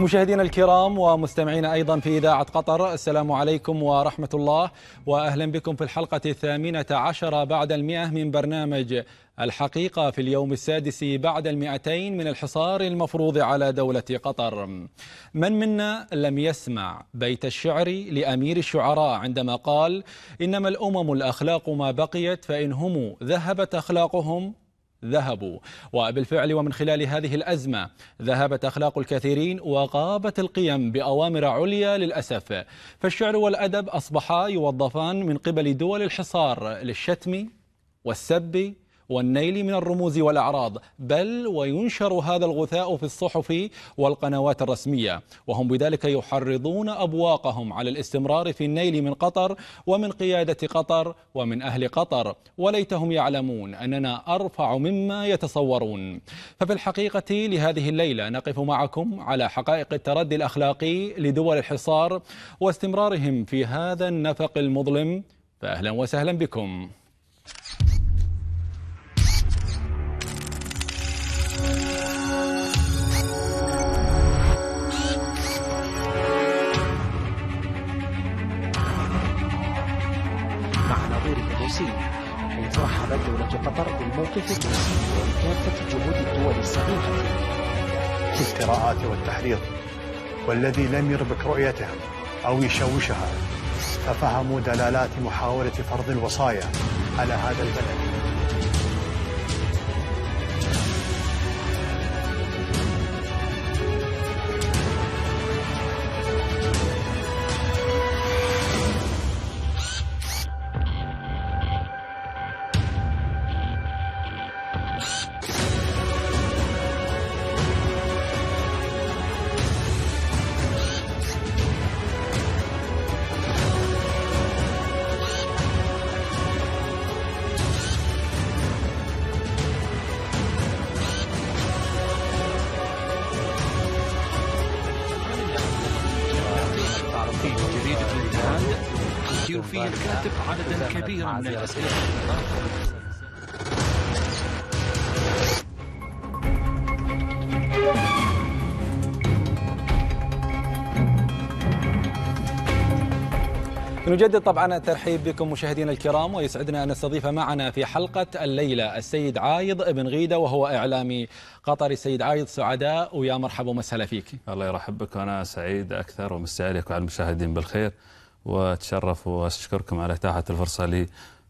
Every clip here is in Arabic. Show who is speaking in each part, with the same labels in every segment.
Speaker 1: مشاهدينا الكرام ومستمعينا ايضا في اذاعه قطر السلام عليكم ورحمه الله واهلا بكم في الحلقه الثامنه عشر بعد المئه من برنامج الحقيقة في اليوم السادس بعد المئتين من الحصار المفروض على دولة قطر من منا لم يسمع بيت الشعر لأمير الشعراء عندما قال إنما الأمم الأخلاق ما بقيت فإن هم ذهبت أخلاقهم ذهبوا وبالفعل ومن خلال هذه الأزمة ذهبت أخلاق الكثيرين وغابت القيم بأوامر عليا للأسف فالشعر والأدب أصبحا يوظفان من قبل دول الحصار للشتم والسب والنيل من الرموز والأعراض بل وينشر هذا الغثاء في الصحف والقنوات الرسمية وهم بذلك يحرضون أبواقهم على الاستمرار في النيل من قطر ومن قيادة قطر ومن أهل قطر وليتهم يعلمون أننا أرفع مما يتصورون ففي الحقيقة لهذه الليلة نقف معكم على حقائق التردي الأخلاقي لدول الحصار واستمرارهم في هذا النفق المظلم فأهلا وسهلا بكم قطر بالموقف
Speaker 2: الروسي جهود الدول الصديقة في القراءات والتحريض والذي لم يربك رؤيتهم أو يشوشها ففهموا دلالات محاولة فرض الوصايا على هذا البلد
Speaker 3: الكاتب
Speaker 1: عددا كبيرا من الأسئلة نجدد طبعا الترحيب بكم مشاهدينا الكرام ويسعدنا ان نستضيف معنا في حلقه الليله السيد عايض ابن غيده وهو اعلامي قطري السيد عايض سعداء ويا مرحبا ومسهلا فيك. الله يرحب بك وانا
Speaker 4: سعيد اكثر ومسي عليك وعلى المشاهدين بالخير. واتشرف واشكركم على اتاحه الفرصه لي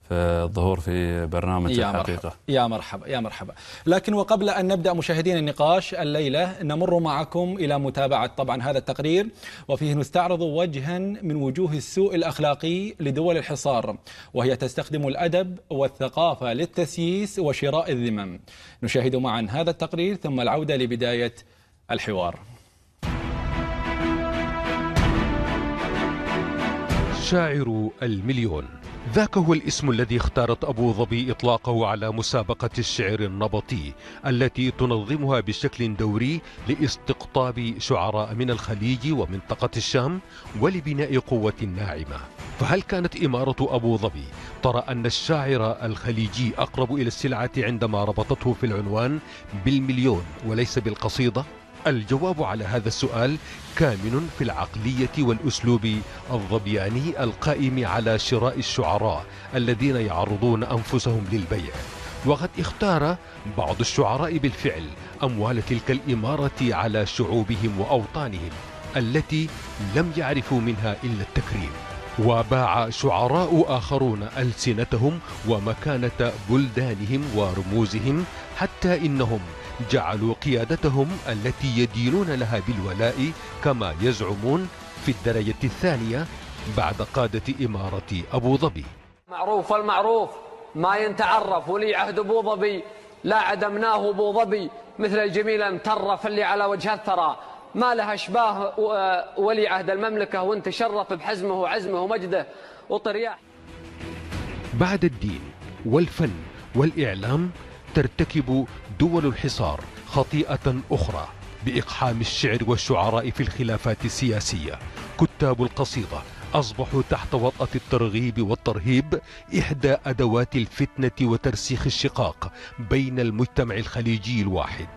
Speaker 4: في الظهور في برنامج يا الحقيقة مرحب.
Speaker 1: يا مرحبا يا مرحبا لكن وقبل أن نبدأ مشاهدين النقاش الليلة نمر معكم إلى متابعة طبعا هذا التقرير وفيه نستعرض وجها من وجوه السوء الأخلاقي لدول الحصار وهي تستخدم الأدب والثقافة للتسييس وشراء الذمم نشاهد معا هذا التقرير ثم العودة لبداية الحوار
Speaker 3: شاعر المليون ذاك هو الاسم الذي اختارت أبو ظبي إطلاقه على مسابقة الشعر النبطي التي تنظمها بشكل دوري لاستقطاب شعراء من الخليج ومنطقة الشام ولبناء قوة ناعمة فهل كانت إمارة أبو ظبي ترى أن الشاعر الخليجي أقرب إلى السلعة عندما ربطته في العنوان بالمليون وليس بالقصيدة؟ الجواب على هذا السؤال كامن في العقلية والأسلوب الظبياني القائم على شراء الشعراء الذين يعرضون أنفسهم للبيع وقد اختار بعض الشعراء بالفعل أموال تلك الإمارة على شعوبهم وأوطانهم التي لم يعرفوا منها إلا التكريم وباع شعراء آخرون ألسنتهم ومكانة بلدانهم ورموزهم حتى إنهم جعلوا قيادتهم التي يدينون لها بالولاء كما يزعمون في الدرجة الثانية بعد قادة إمارة أبو ظبي
Speaker 2: معروف المعروف ما ينتعرف ولي عهد أبو ظبي لا عدمناه أبو ظبي مثل الجميلة المترف اللي على وجه الثرى ما لها أشباه آه، ولي عهد المملكة وانت شرف بحزمه وعزمه ومجده وطرياح
Speaker 3: بعد الدين والفن والإعلام ترتكب دول الحصار خطيئة أخرى بإقحام الشعر والشعراء في الخلافات السياسية كتاب القصيدة أصبحوا تحت وطأة الترغيب والترهيب إحدى أدوات الفتنة وترسيخ الشقاق بين المجتمع الخليجي الواحد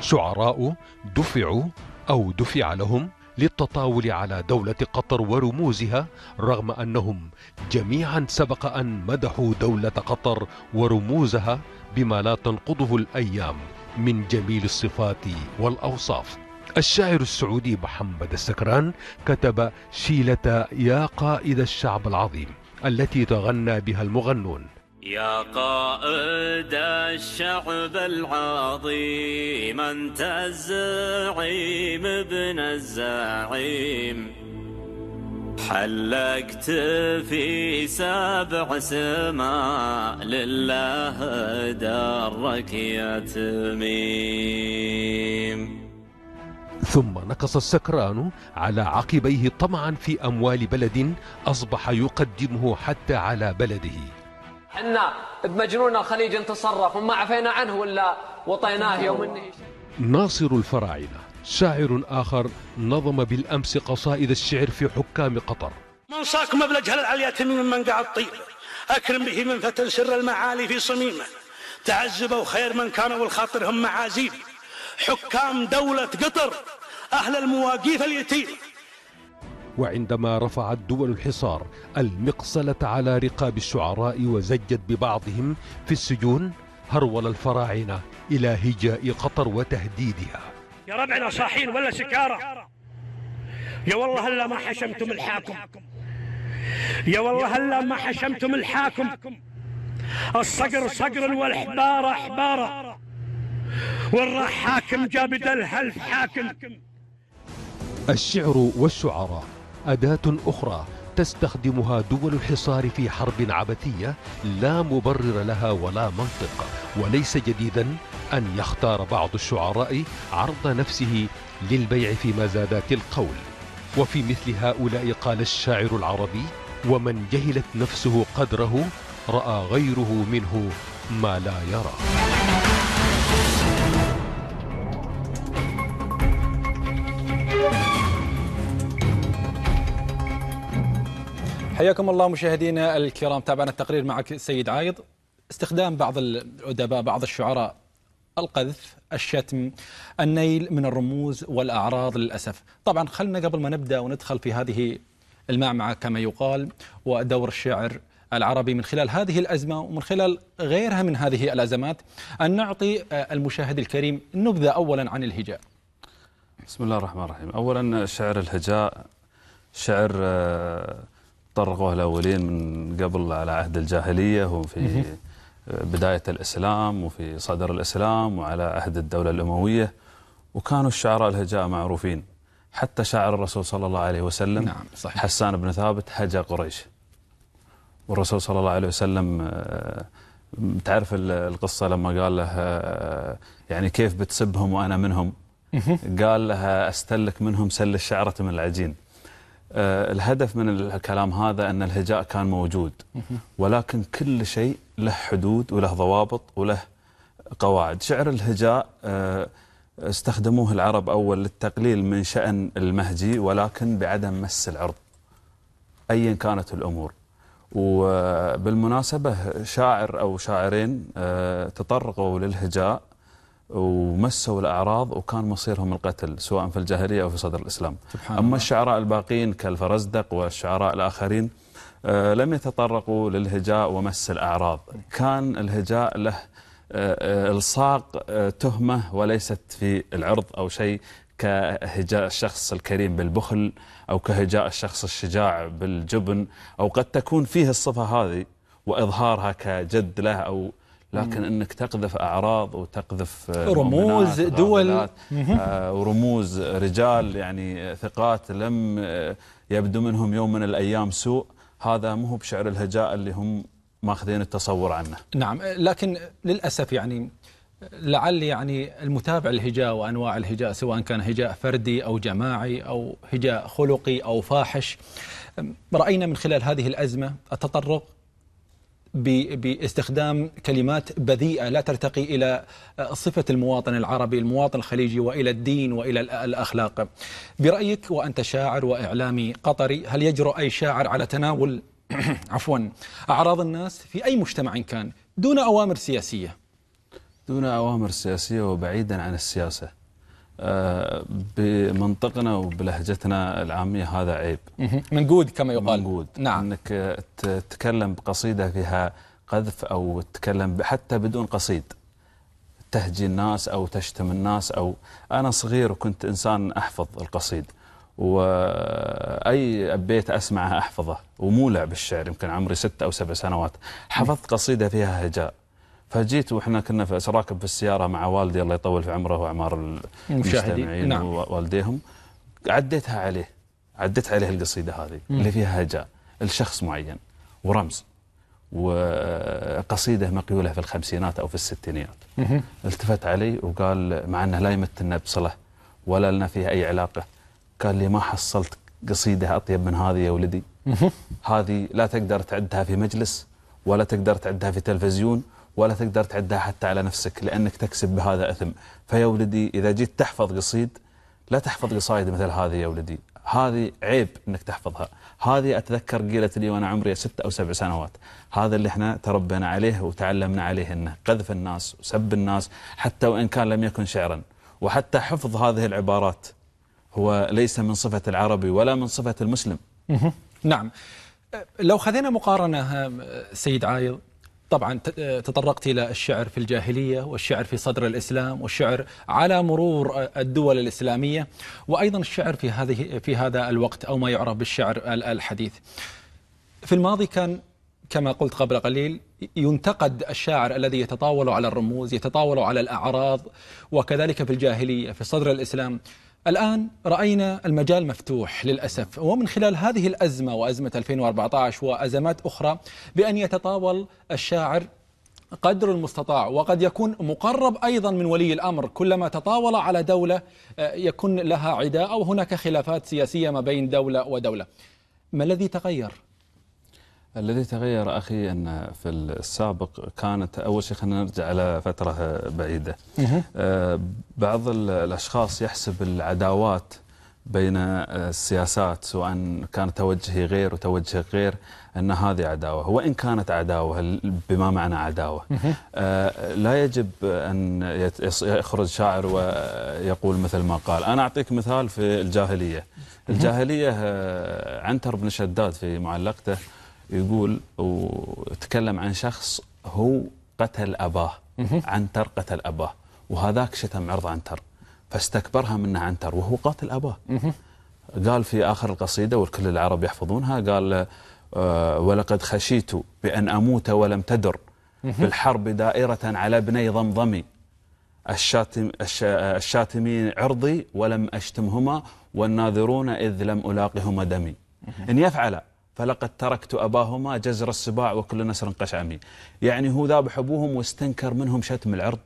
Speaker 3: شعراء دفعوا أو دفع لهم للتطاول على دولة قطر ورموزها رغم أنهم جميعا سبق أن مدحوا دولة قطر ورموزها بما لا تنقضه الأيام من جميل الصفات والأوصاف الشاعر السعودي محمد السكران كتب شيلة يا قائد الشعب العظيم التي تغنى بها المغنون
Speaker 4: يا قائد الشعب العظيم انت الزعيم ابن الزعيم حلقت في سبع سماء لله درك
Speaker 3: يتميم ثم نقص السكران على عقبيه طمعا في أموال بلد أصبح يقدمه حتى على بلده
Speaker 1: حنا بمجنون الخليج نتصرف وما عفينا عنه ولا وطيناه يوم
Speaker 3: ناصر الفراعنه شاعر آخر نظم بالأمس قصائد الشعر في حكام قطر
Speaker 2: من صاك مبلج هل على اليتيم من منقع الطيب أكرم به من فتى سر المعالي في صميمه تعزب وخير من كانوا والخاطر هم معازيب حكام دولة قطر أهل المواقيف اليتيم
Speaker 3: وعندما رفعت دول الحصار المقصلة على رقاب الشعراء وزجت ببعضهم في السجون هرول الفراعنة إلى هجاء قطر وتهديدها
Speaker 2: يا ربعنا صاحين ولا سكارى يا والله هلا ما حشمتم الحاكم يا والله هلا ما حشمتم الحاكم الصقر صقر والحبارة حبارة والراح حاكم جاب الهلف حاكم
Speaker 3: الشعر والشعراء أداة أخرى تستخدمها دول الحصار في حرب عبثية لا مبرر لها ولا منطق وليس جديدا أن يختار بعض الشعراء عرض نفسه للبيع في مزادات القول وفي مثل هؤلاء قال الشاعر العربي ومن جهلت نفسه قدره رأى غيره منه ما لا يرى
Speaker 1: حياكم الله مشاهدينا الكرام تابعنا التقرير معك سيد عايض استخدام بعض الأدباء بعض الشعراء القذف الشتم النيل من الرموز والأعراض للأسف طبعا خلنا قبل ما نبدأ وندخل في هذه المعمعة كما يقال ودور الشعر العربي من خلال هذه الأزمة ومن خلال غيرها من هذه الأزمات أن نعطي آه، المشاهد الكريم نبذة أولا عن الهجاء بسم الله الرحمن الرحيم أولا شعر
Speaker 4: الهجاء شعر آه، طرقوه الأولين من قبل على عهد الجاهلية هم في بداية الإسلام وفي صدر الإسلام وعلى عهد الدولة الأموية وكانوا الشعراء الهجاء معروفين حتى شاعر الرسول صلى الله عليه وسلم نعم صحيح. حسان بن ثابت هجا قريش والرسول صلى الله عليه وسلم آه، تعرف القصة لما قال له آه، يعني كيف بتسبهم وأنا منهم قال لها أستلك منهم سل الشعرة من العجين آه، الهدف من الكلام هذا أن الهجاء كان موجود ولكن كل شيء له حدود وله ضوابط وله قواعد شعر الهجاء آه، استخدموه العرب أول للتقليل من شأن المهجي ولكن بعدم مس العرض أيا كانت الأمور وبالمناسبة شاعر أو شاعرين آه، تطرقوا للهجاء ومسوا الأعراض وكان مصيرهم القتل سواء في الجاهلية أو في صدر الإسلام سبحان أما الله. الشعراء الباقين كالفرزدق والشعراء الآخرين آه، لم يتطرقوا للهجاء ومس الأعراض كان الهجاء له آه، آه، إلصاق تهمة وليست في العرض أو شيء كهجاء الشخص الكريم بالبخل أو كهجاء الشخص الشجاع بالجبن أو قد تكون فيه الصفة هذه وإظهارها كجد له أو لكن انك تقذف اعراض وتقذف آه، رموز دول آه، ورموز رجال يعني ثقات لم يبدو منهم يوم من الايام سوء هذا مو هو بشعر الهجاء اللي هم ماخذين التصور عنه.
Speaker 1: نعم لكن للاسف يعني لعل يعني المتابع الهجاء وانواع الهجاء سواء كان هجاء فردي او جماعي او هجاء خلقي او فاحش راينا من خلال هذه الازمه التطرق باستخدام كلمات بذيئة لا ترتقي إلى آه، صفة المواطن العربي المواطن الخليجي وإلى الدين وإلى الأخلاق برأيك وأنت شاعر وإعلامي قطري هل يجرؤ أي شاعر على تناول عفوا أعراض الناس في أي مجتمع كان دون أوامر سياسية دون أوامر
Speaker 4: سياسية وبعيدا عن السياسة آه، بمنطقنا وبلهجتنا العامية هذا عيب منقود كما يقال منقود نعم. أنك تتكلم بقصيدة فيها قذف أو تتكلم حتى بدون قصيد تهجي الناس أو تشتم الناس أو أنا صغير وكنت إنسان أحفظ القصيد وأي بيت أسمعه أحفظه ومولع بالشعر يمكن عمري ست أو سبع سنوات حفظت قصيدة فيها هجاء فجيت واحنا كنا في راكب في السياره مع والدي الله يطول في عمره واعمار المستمعين نعم. ووالديهم عديتها عليه عديت عليه القصيده هذه مم. اللي فيها هجاء لشخص معين ورمز وقصيده مقيوله في الخمسينات او في الستينيات مم. التفت علي وقال مع انه لا يمتنا بصله ولا لنا فيها اي علاقه قال لي ما حصلت قصيده اطيب من هذه يا ولدي مم. هذه لا تقدر تعدها في مجلس ولا تقدر تعدها في تلفزيون ولا تقدر تعدها حتى على نفسك لأنك تكسب بهذا أثم فيا ولدي إذا جيت تحفظ قصيد لا تحفظ قصايد مثل هذه يا ولدي هذه عيب أنك تحفظها هذه أتذكر قيلت لي وأنا عمري ست أو سبع سنوات هذا اللي احنا تربينا عليه وتعلمنا عليه أنه قذف الناس وسب الناس حتى وإن كان لم يكن شعرا وحتى حفظ هذه العبارات هو ليس من صفة العربي ولا من صفة المسلم
Speaker 1: نعم أه، لو خذينا مقارنة سيد عايض طبعا تطرقت إلى الشعر في الجاهلية والشعر في صدر الإسلام والشعر على مرور الدول الإسلامية وأيضا الشعر في هذه في هذا الوقت أو ما يعرف بالشعر الحديث في الماضي كان كما قلت قبل قليل ينتقد الشاعر الذي يتطاول على الرموز يتطاول على الأعراض وكذلك في الجاهلية في صدر الإسلام الآن رأينا المجال مفتوح للأسف ومن خلال هذه الأزمة وأزمة 2014 وأزمات أخرى بأن يتطاول الشاعر قدر المستطاع وقد يكون مقرب أيضا من ولي الأمر كلما تطاول على دولة آه، يكون لها عداء أو هناك خلافات سياسية ما بين دولة ودولة ما الذي تغير
Speaker 4: الذي تغير أخي أن في السابق كانت أول شيء خلينا نرجع إلى فترة بعيدة آه، بعض الأشخاص يحسب العداوات بين آه، السياسات سواء كان توجهي غير وتوجه غير أن هذه عداوة وإن كانت عداوة بما معنى عداوة آه، لا يجب أن يخرج شاعر ويقول مثل ما قال أنا أعطيك مثال في الجاهلية الجاهلية عنتر بن شداد في معلقته يقول وتكلم عن شخص هو قتل أباه عنتر قتل أباه وهذاك شتم عرض عنتر فاستكبرها منه عنتر وهو قاتل أباه قال في آخر القصيدة والكل العرب يحفظونها قال آه، ولقد خشيت بأن أموت ولم تدر
Speaker 5: بالحرب
Speaker 4: دائرة على ابني ضمضمي الشاتم الشاتمين عرضي ولم أشتمهما والناذرون إذ لم ألاقهما دمي إن يفعل فلقد تركت أباهما جزر السباع وكل نسر قشعمي يعني هو ذابح أبوهم واستنكر منهم شتم العرض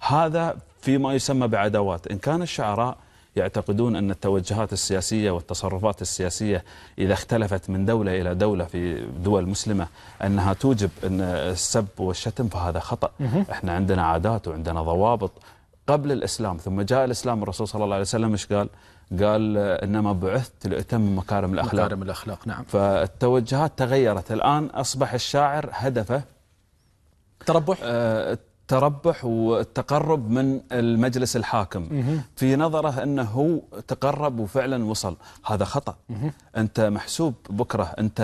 Speaker 4: هذا فيما يسمى بعداوات إن كان الشعراء يعتقدون أن التوجهات السياسية والتصرفات السياسية إذا اختلفت من دولة إلى دولة في دول مسلمة أنها توجب أن السب والشتم فهذا خطأ إحنا عندنا عادات وعندنا ضوابط قبل الإسلام ثم جاء الإسلام الرسول صلى الله عليه وسلم إيش قال؟ قال انما بعثت لاتمم مكارم الاخلاق مكارم
Speaker 1: الاخلاق نعم
Speaker 4: فالتوجهات تغيرت الان اصبح الشاعر هدفه تربح آه التربح والتقرب من المجلس الحاكم في نظره انه هو تقرب وفعلا وصل هذا خطا انت محسوب بكره انت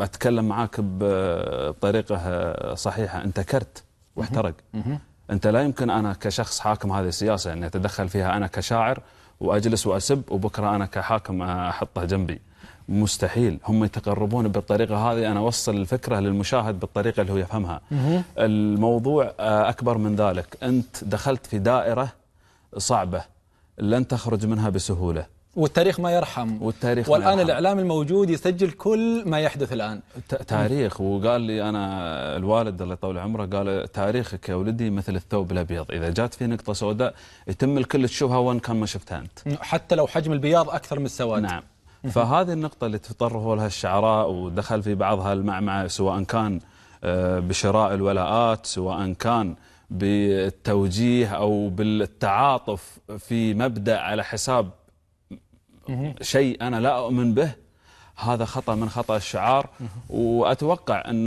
Speaker 4: بتكلم معاك بطريقه صحيحه انت كرت واحترق انت لا يمكن انا كشخص حاكم هذه السياسه اني يعني اتدخل فيها انا كشاعر واجلس واسب وبكره انا كحاكم احطه جنبي مستحيل هم يتقربون بالطريقه هذه انا اوصل الفكره للمشاهد بالطريقه اللي هو يفهمها الموضوع آه، اكبر من ذلك انت دخلت في دائره صعبه لن تخرج منها بسهوله
Speaker 1: والتاريخ ما يرحم والتاريخ والان ما يرحم. الاعلام الموجود يسجل كل ما يحدث الان تاريخ
Speaker 4: وقال لي انا الوالد الله يطول عمره قال تاريخك يا ولدي مثل الثوب الابيض اذا جات فيه نقطه سوداء يتم الكل تشوفها وان كان ما شفتها انت
Speaker 1: حتى لو حجم البياض
Speaker 4: اكثر من السواد نعم فهذه النقطه اللي تطرفوا لها الشعراء ودخل في بعضها المعمعه سواء كان آه، بشراء الولاءات سواء كان بالتوجيه او بالتعاطف في مبدا على حساب شيء أنا لا أؤمن به هذا خطأ من خطأ الشعار وأتوقع أن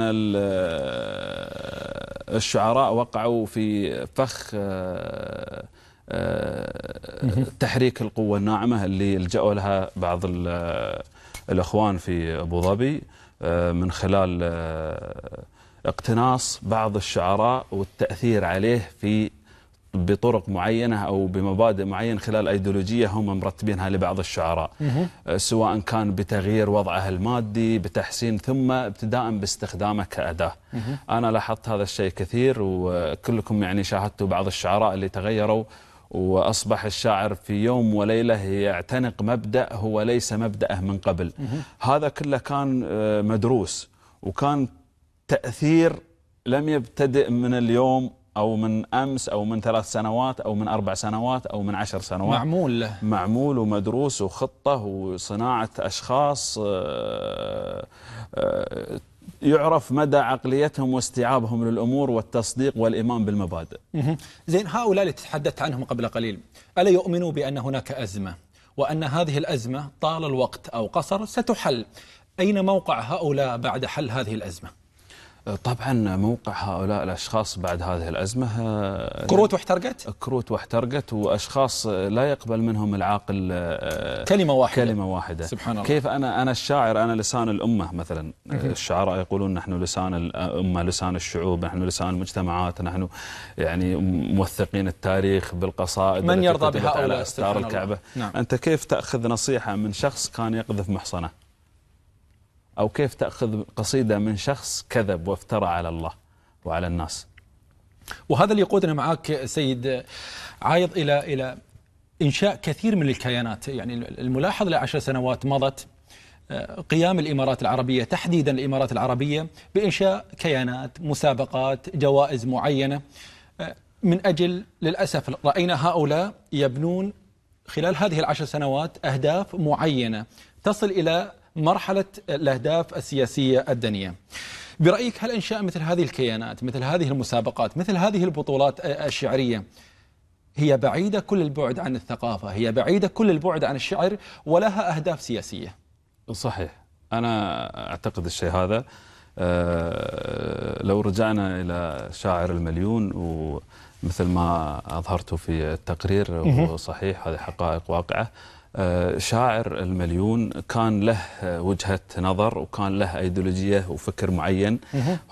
Speaker 4: الشعراء وقعوا في فخ آه، آه، تحريك القوة الناعمة اللي لجأوا لها بعض الأخوان في أبو ظبي آه، من خلال اقتناص بعض الشعراء والتأثير عليه في بطرق معينة أو بمبادئ معينة خلال أيديولوجية هم مرتبينها لبعض الشعراء أه، سواء كان بتغيير وضعه المادي بتحسين ثم ابتداء باستخدامه كأداة أنا لاحظت هذا الشيء كثير وكلكم يعني شاهدتوا بعض الشعراء اللي تغيروا وأصبح الشاعر في يوم وليلة يعتنق مبدأ هو ليس مبدأه من قبل هذا كله كان أه، مدروس وكان تأثير لم يبتدئ من اليوم أو من أمس أو من ثلاث سنوات أو من أربع سنوات أو من عشر سنوات معمول له معمول ومدروس وخطة وصناعة أشخاص آه، آه،
Speaker 1: يعرف مدى عقليتهم واستيعابهم للأمور والتصديق والإيمان بالمبادئ زين هؤلاء اللي تحدثت عنهم قبل قليل ألا يؤمنوا بأن هناك أزمة وأن هذه الأزمة طال الوقت أو قصر ستحل أين موقع هؤلاء بعد حل هذه الأزمة؟
Speaker 4: طبعا موقع هؤلاء الاشخاص بعد هذه الازمه آه، كروت واحترقت؟ كروت واحترقت واشخاص لا يقبل منهم العاقل آه، كلمه واحده كلمه واحده سبحان الله كيف انا انا الشاعر انا لسان الامه مثلا آه، الشعراء يقولون نحن لسان الامه لسان الشعوب نحن لسان المجتمعات نحن يعني موثقين التاريخ بالقصائد من يرضى بهؤلاء استار الكعبه نعم. انت كيف تاخذ نصيحه من شخص كان يقذف محصنه أو كيف تأخذ قصيدة من
Speaker 1: شخص كذب وافترى على الله وعلى الناس وهذا اللي يقودنا معك سيد عايض إلى إلى إنشاء كثير من الكيانات يعني الملاحظ لعشر سنوات مضت آه، قيام الامارات العربيه تحديدا الامارات العربيه بانشاء كيانات، مسابقات، جوائز معينه آه، من اجل للاسف راينا هؤلاء يبنون خلال هذه العشر سنوات اهداف معينه تصل الى مرحلة الأهداف السياسية الدنية برأيك هل إنشاء مثل هذه الكيانات مثل هذه المسابقات مثل هذه البطولات الشعرية هي بعيدة كل البعد عن الثقافة هي بعيدة كل البعد عن الشعر ولها أهداف سياسية صحيح
Speaker 4: أنا أعتقد الشيء هذا آه، لو رجعنا إلى شاعر المليون ومثل ما أظهرته في التقرير هو صحيح هذه حقائق واقعة شاعر المليون كان له وجهة نظر وكان له أيديولوجية وفكر معين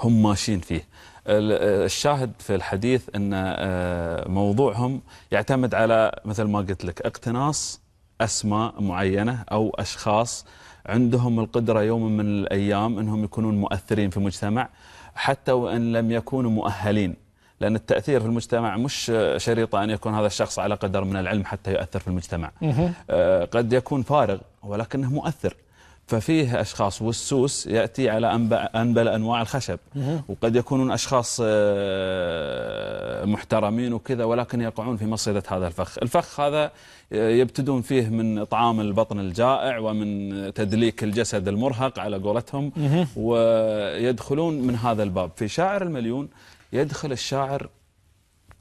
Speaker 4: هم ماشيين فيه الشاهد في الحديث أن آه، موضوعهم يعتمد على مثل ما قلت لك اقتناص أسماء معينة أو أشخاص عندهم القدرة يوم من الأيام أنهم يكونون مؤثرين في المجتمع حتى وإن لم يكونوا مؤهلين لأن التأثير في المجتمع مش شريطة أن يكون هذا الشخص على قدر من العلم حتى يؤثر في المجتمع آه، قد يكون فارغ ولكنه مؤثر ففيه أشخاص والسوس يأتي على أنبل أنواع الخشب وقد يكونون أشخاص آه، محترمين وكذا ولكن يقعون في مصيدة هذا الفخ الفخ هذا آه، يبتدون فيه من إطعام البطن الجائع ومن تدليك الجسد المرهق على قولتهم ويدخلون من هذا الباب في شاعر المليون يدخل الشاعر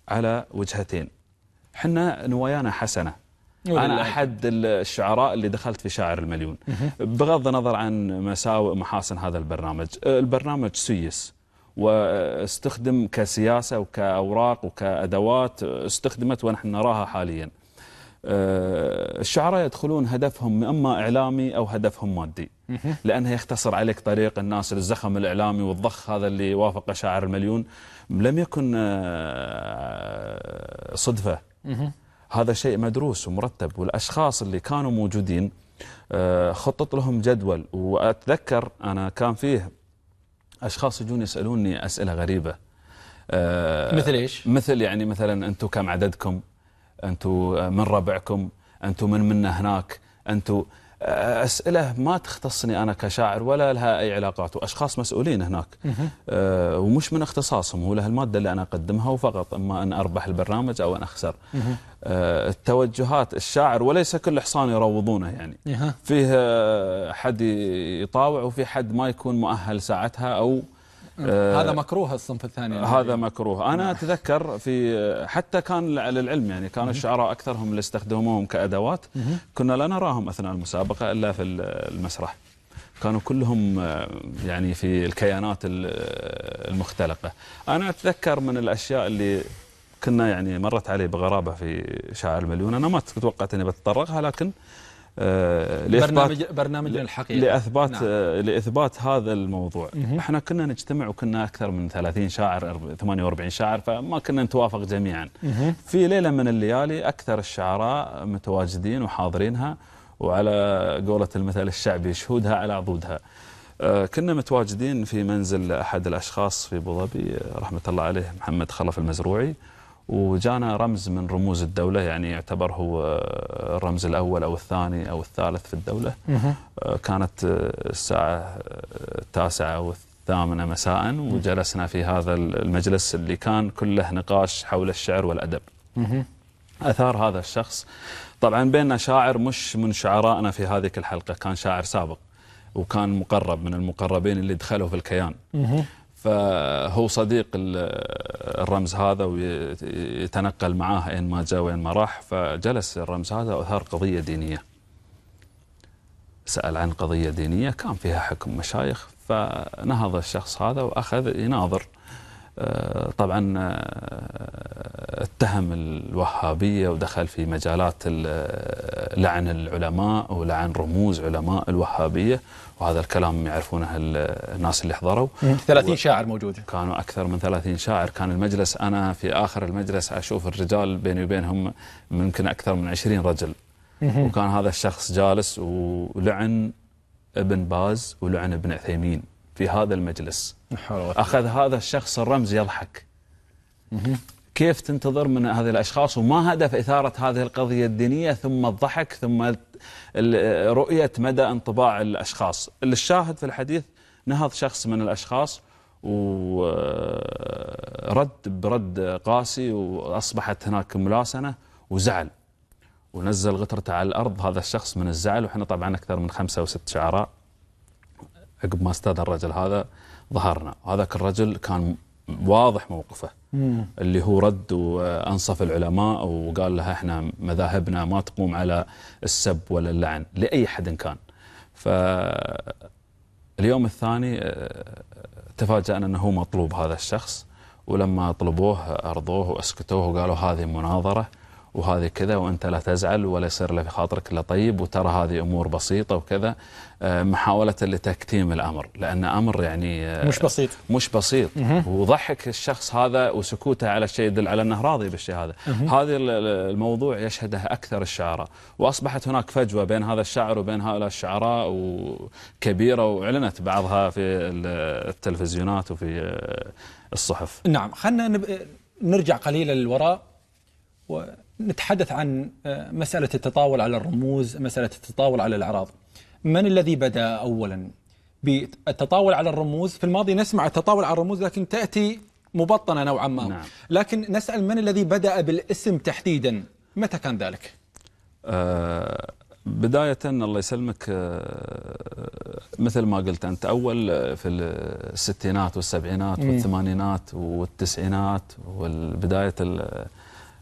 Speaker 4: على وجهتين حنا نوايانا حسنة أنا أحد الشعراء اللي دخلت في شاعر المليون بغض النظر عن مساوئ محاسن هذا البرنامج البرنامج سيس واستخدم كسياسة وكأوراق وكأدوات استخدمت ونحن نراها حاليا آه، الشعراء يدخلون هدفهم اما اعلامي او هدفهم مادي لانها يختصر عليك طريق الناس للزخم الاعلامي والضخ هذا اللي وافق شاعر المليون لم يكن آه، صدفه هذا شيء مدروس ومرتب والاشخاص اللي كانوا موجودين آه، خطط لهم جدول واتذكر انا كان فيه اشخاص يجون يسالوني اسئله غريبه مثل ايش؟ مثل يعني مثلا انتم كم عددكم؟ أنتم آه، من ربعكم أنتم من منا هناك أنتم آه، أسئلة ما تختصني أنا كشاعر ولا لها أي علاقات وأشخاص مسؤولين هناك أه ومش من اختصاصهم هو له المادة اللي أنا أقدمها وفقط إما أن أربح البرنامج أو أن أخسر أه التوجهات الشاعر وليس كل حصان يروضونه يعني فيه آه، حد يطاوع وفي حد ما يكون مؤهل ساعتها أو آه هذا
Speaker 1: مكروه الصنف الثاني يعني. هذا
Speaker 4: مكروه أنا أتذكر في حتى كان للعلم يعني كان الشعراء أكثرهم اللي استخدموهم كأدوات كنا لا نراهم أثناء المسابقة إلا في المسرح كانوا كلهم آه، يعني في الكيانات المختلقة أنا أتذكر من الأشياء اللي كنا يعني مرت علي بغرابة في شاعر المليون أنا ما توقعت أني بتطرقها لكن آه، لإثبات برنامج
Speaker 1: برنامجنا الحقيقي لإثبات نعم. آه،
Speaker 4: لإثبات هذا الموضوع
Speaker 1: مه. احنا كنا
Speaker 4: نجتمع وكنا أكثر من 30 شاعر 48 شاعر فما كنا نتوافق جميعا مه. في ليلة من الليالي أكثر الشعراء متواجدين وحاضرينها وعلى قولة المثل الشعبي شهودها على عضودها آه، كنا متواجدين في منزل أحد الأشخاص في أبو ظبي رحمة الله عليه محمد خلف المزروعي وجانا رمز من رموز الدولة يعني يعتبر هو آه، الرمز الأول أو الثاني أو الثالث في الدولة آه، كانت آه، الساعة التاسعة أو الثامنة مساء وجلسنا في هذا المجلس اللي كان كله نقاش حول الشعر والأدب أثار هذا الشخص طبعا بيننا شاعر مش من شعرائنا في هذه الحلقة كان شاعر سابق وكان مقرب من المقربين اللي دخلوا في الكيان فهو صديق الرمز هذا ويتنقل معاه أين ما جاء وين ما راح فجلس الرمز هذا وأثار قضية دينية سأل عن قضية دينية كان فيها حكم مشايخ فنهض الشخص هذا وأخذ يناظر آه، طبعا آه، اتهم الوهابية ودخل في مجالات آه، لعن العلماء ولعن رموز علماء الوهابية وهذا الكلام يعرفونه الناس اللي حضروا 30 شاعر موجود كانوا أكثر من 30 شاعر كان المجلس أنا في آخر المجلس أشوف الرجال بيني وبينهم ممكن أكثر من 20 رجل وكان هذا الشخص جالس ولعن ابن باز ولعن ابن عثيمين في هذا المجلس أخذ هذا الشخص الرمز يضحك كيف تنتظر من هذه الأشخاص وما هدف إثارة هذه القضية الدينية ثم الضحك ثم رؤية مدى انطباع الأشخاص الشاهد في الحديث نهض شخص من الأشخاص ورد برد قاسي وأصبحت هناك ملاسنة وزعل ونزل غترته على الأرض هذا الشخص من الزعل وإحنا طبعا أكثر من خمسة وست شعراء عقب ما استاذ الرجل هذا ظهرنا هذاك الرجل كان واضح موقفه مم. اللي هو رد وانصف العلماء وقال لها احنا مذاهبنا ما تقوم على السب ولا اللعن لاي حد كان فاليوم الثاني آه، تفاجأنا انه هو مطلوب هذا الشخص ولما طلبوه ارضوه واسكتوه وقالوا هذه مناظره وهذه كذا وانت لا تزعل ولا يصير في خاطرك الا طيب وترى هذه امور بسيطه وكذا آه، محاوله لتكتيم الامر لان امر يعني آه، مش بسيط مش بسيط وضحك الشخص هذا وسكوته على الشيء يدل على انه راضي بالشيء هذا هذا الموضوع يشهده اكثر الشعراء واصبحت هناك فجوه بين هذا الشاعر وبين هؤلاء الشعراء وكبيره واعلنت بعضها في التلفزيونات وفي آه، الصحف
Speaker 1: نعم خلينا نرجع قليلا للوراء و نتحدث عن آه، مسألة التطاول على الرموز مسألة التطاول على الأعراض من الذي بدأ أولا بالتطاول على الرموز في الماضي نسمع التطاول على الرموز لكن تأتي مبطنة نوعا ما نعم. لكن نسأل من الذي بدأ بالاسم تحديدا متى كان ذلك؟
Speaker 4: آه بداية الله يسلمك آه، مثل ما قلت أنت أول آه، في الستينات والسبعينات والثمانينات والتسعينات والبداية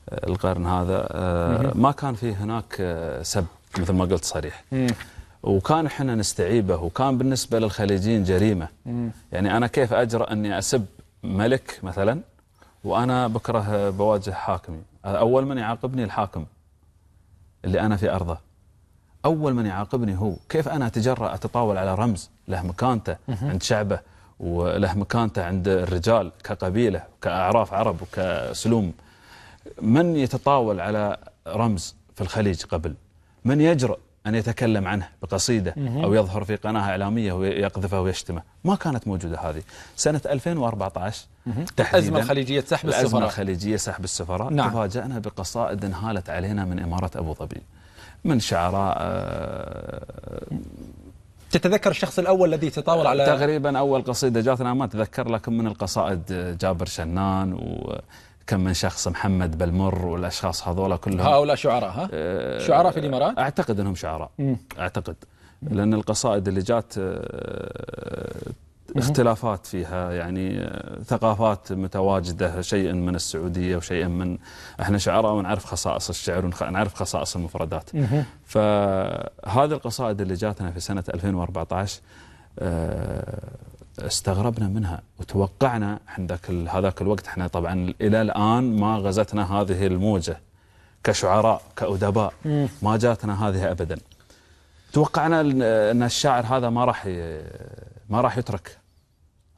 Speaker 4: القرن هذا آه، ما كان في هناك آه، سب مثل ما قلت صريح وكان احنا نستعيبه وكان بالنسبه للخليجيين جريمه يعني انا كيف اجرى اني اسب ملك مثلا وانا بكره بواجه حاكمي اول من يعاقبني الحاكم اللي انا في ارضه اول من يعاقبني هو كيف انا اتجرأ اتطاول على رمز له مكانته عند شعبه وله مكانته عند الرجال كقبيله كاعراف عرب وكسلوم من يتطاول على رمز في الخليج قبل من يجرؤ أن يتكلم عنه بقصيدة أو يظهر في قناة إعلامية ويقذفه ويشتمه ما كانت موجودة هذه سنة 2014
Speaker 1: تحديدا الأزمة الخليجية سحب السفراء الأزمة
Speaker 4: الخليجية سحب السفراء نعم. تفاجأنا بقصائد انهالت علينا من إمارة أبو ظبي من شعراء آه،
Speaker 1: تتذكر الشخص الأول الذي تطاول على
Speaker 4: تقريبا أول قصيدة جاتنا ما تذكر لكن من القصائد آه، جابر شنان و كم من شخص محمد بلمر والاشخاص هذول كلهم هؤلاء
Speaker 1: شعراء ها؟ آه، شعراء في
Speaker 4: الامارات؟ اعتقد انهم شعراء مم. اعتقد لان القصائد اللي جات آه، اختلافات فيها يعني آه، ثقافات متواجده شيء من السعوديه وشيء من احنا شعراء ونعرف خصائص الشعر ونعرف خصائص المفردات. فهذه القصائد اللي جاتنا في سنه 2014 استغربنا منها وتوقعنا ذاك هذاك الوقت احنا طبعا الى الان ما غزتنا هذه الموجه كشعراء كادباء ما جاتنا هذه ابدا توقعنا ان الشاعر هذا ما راح ما راح يترك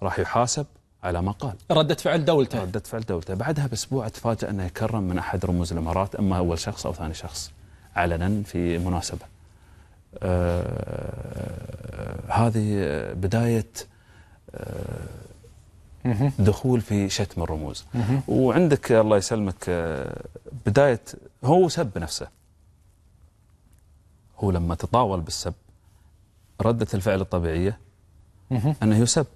Speaker 4: راح يحاسب على ما قال ردة فعل دولته ردة فعل دولته بعدها باسبوع تفاجأ انه يكرم من احد رموز الامارات اما اول شخص او ثاني شخص علنا في مناسبه آه هذه بدايه آه، دخول في شتم الرموز وعندك الله يسلمك آه، بداية هو سب نفسه هو لما تطاول بالسب ردة الفعل الطبيعية أنه يسب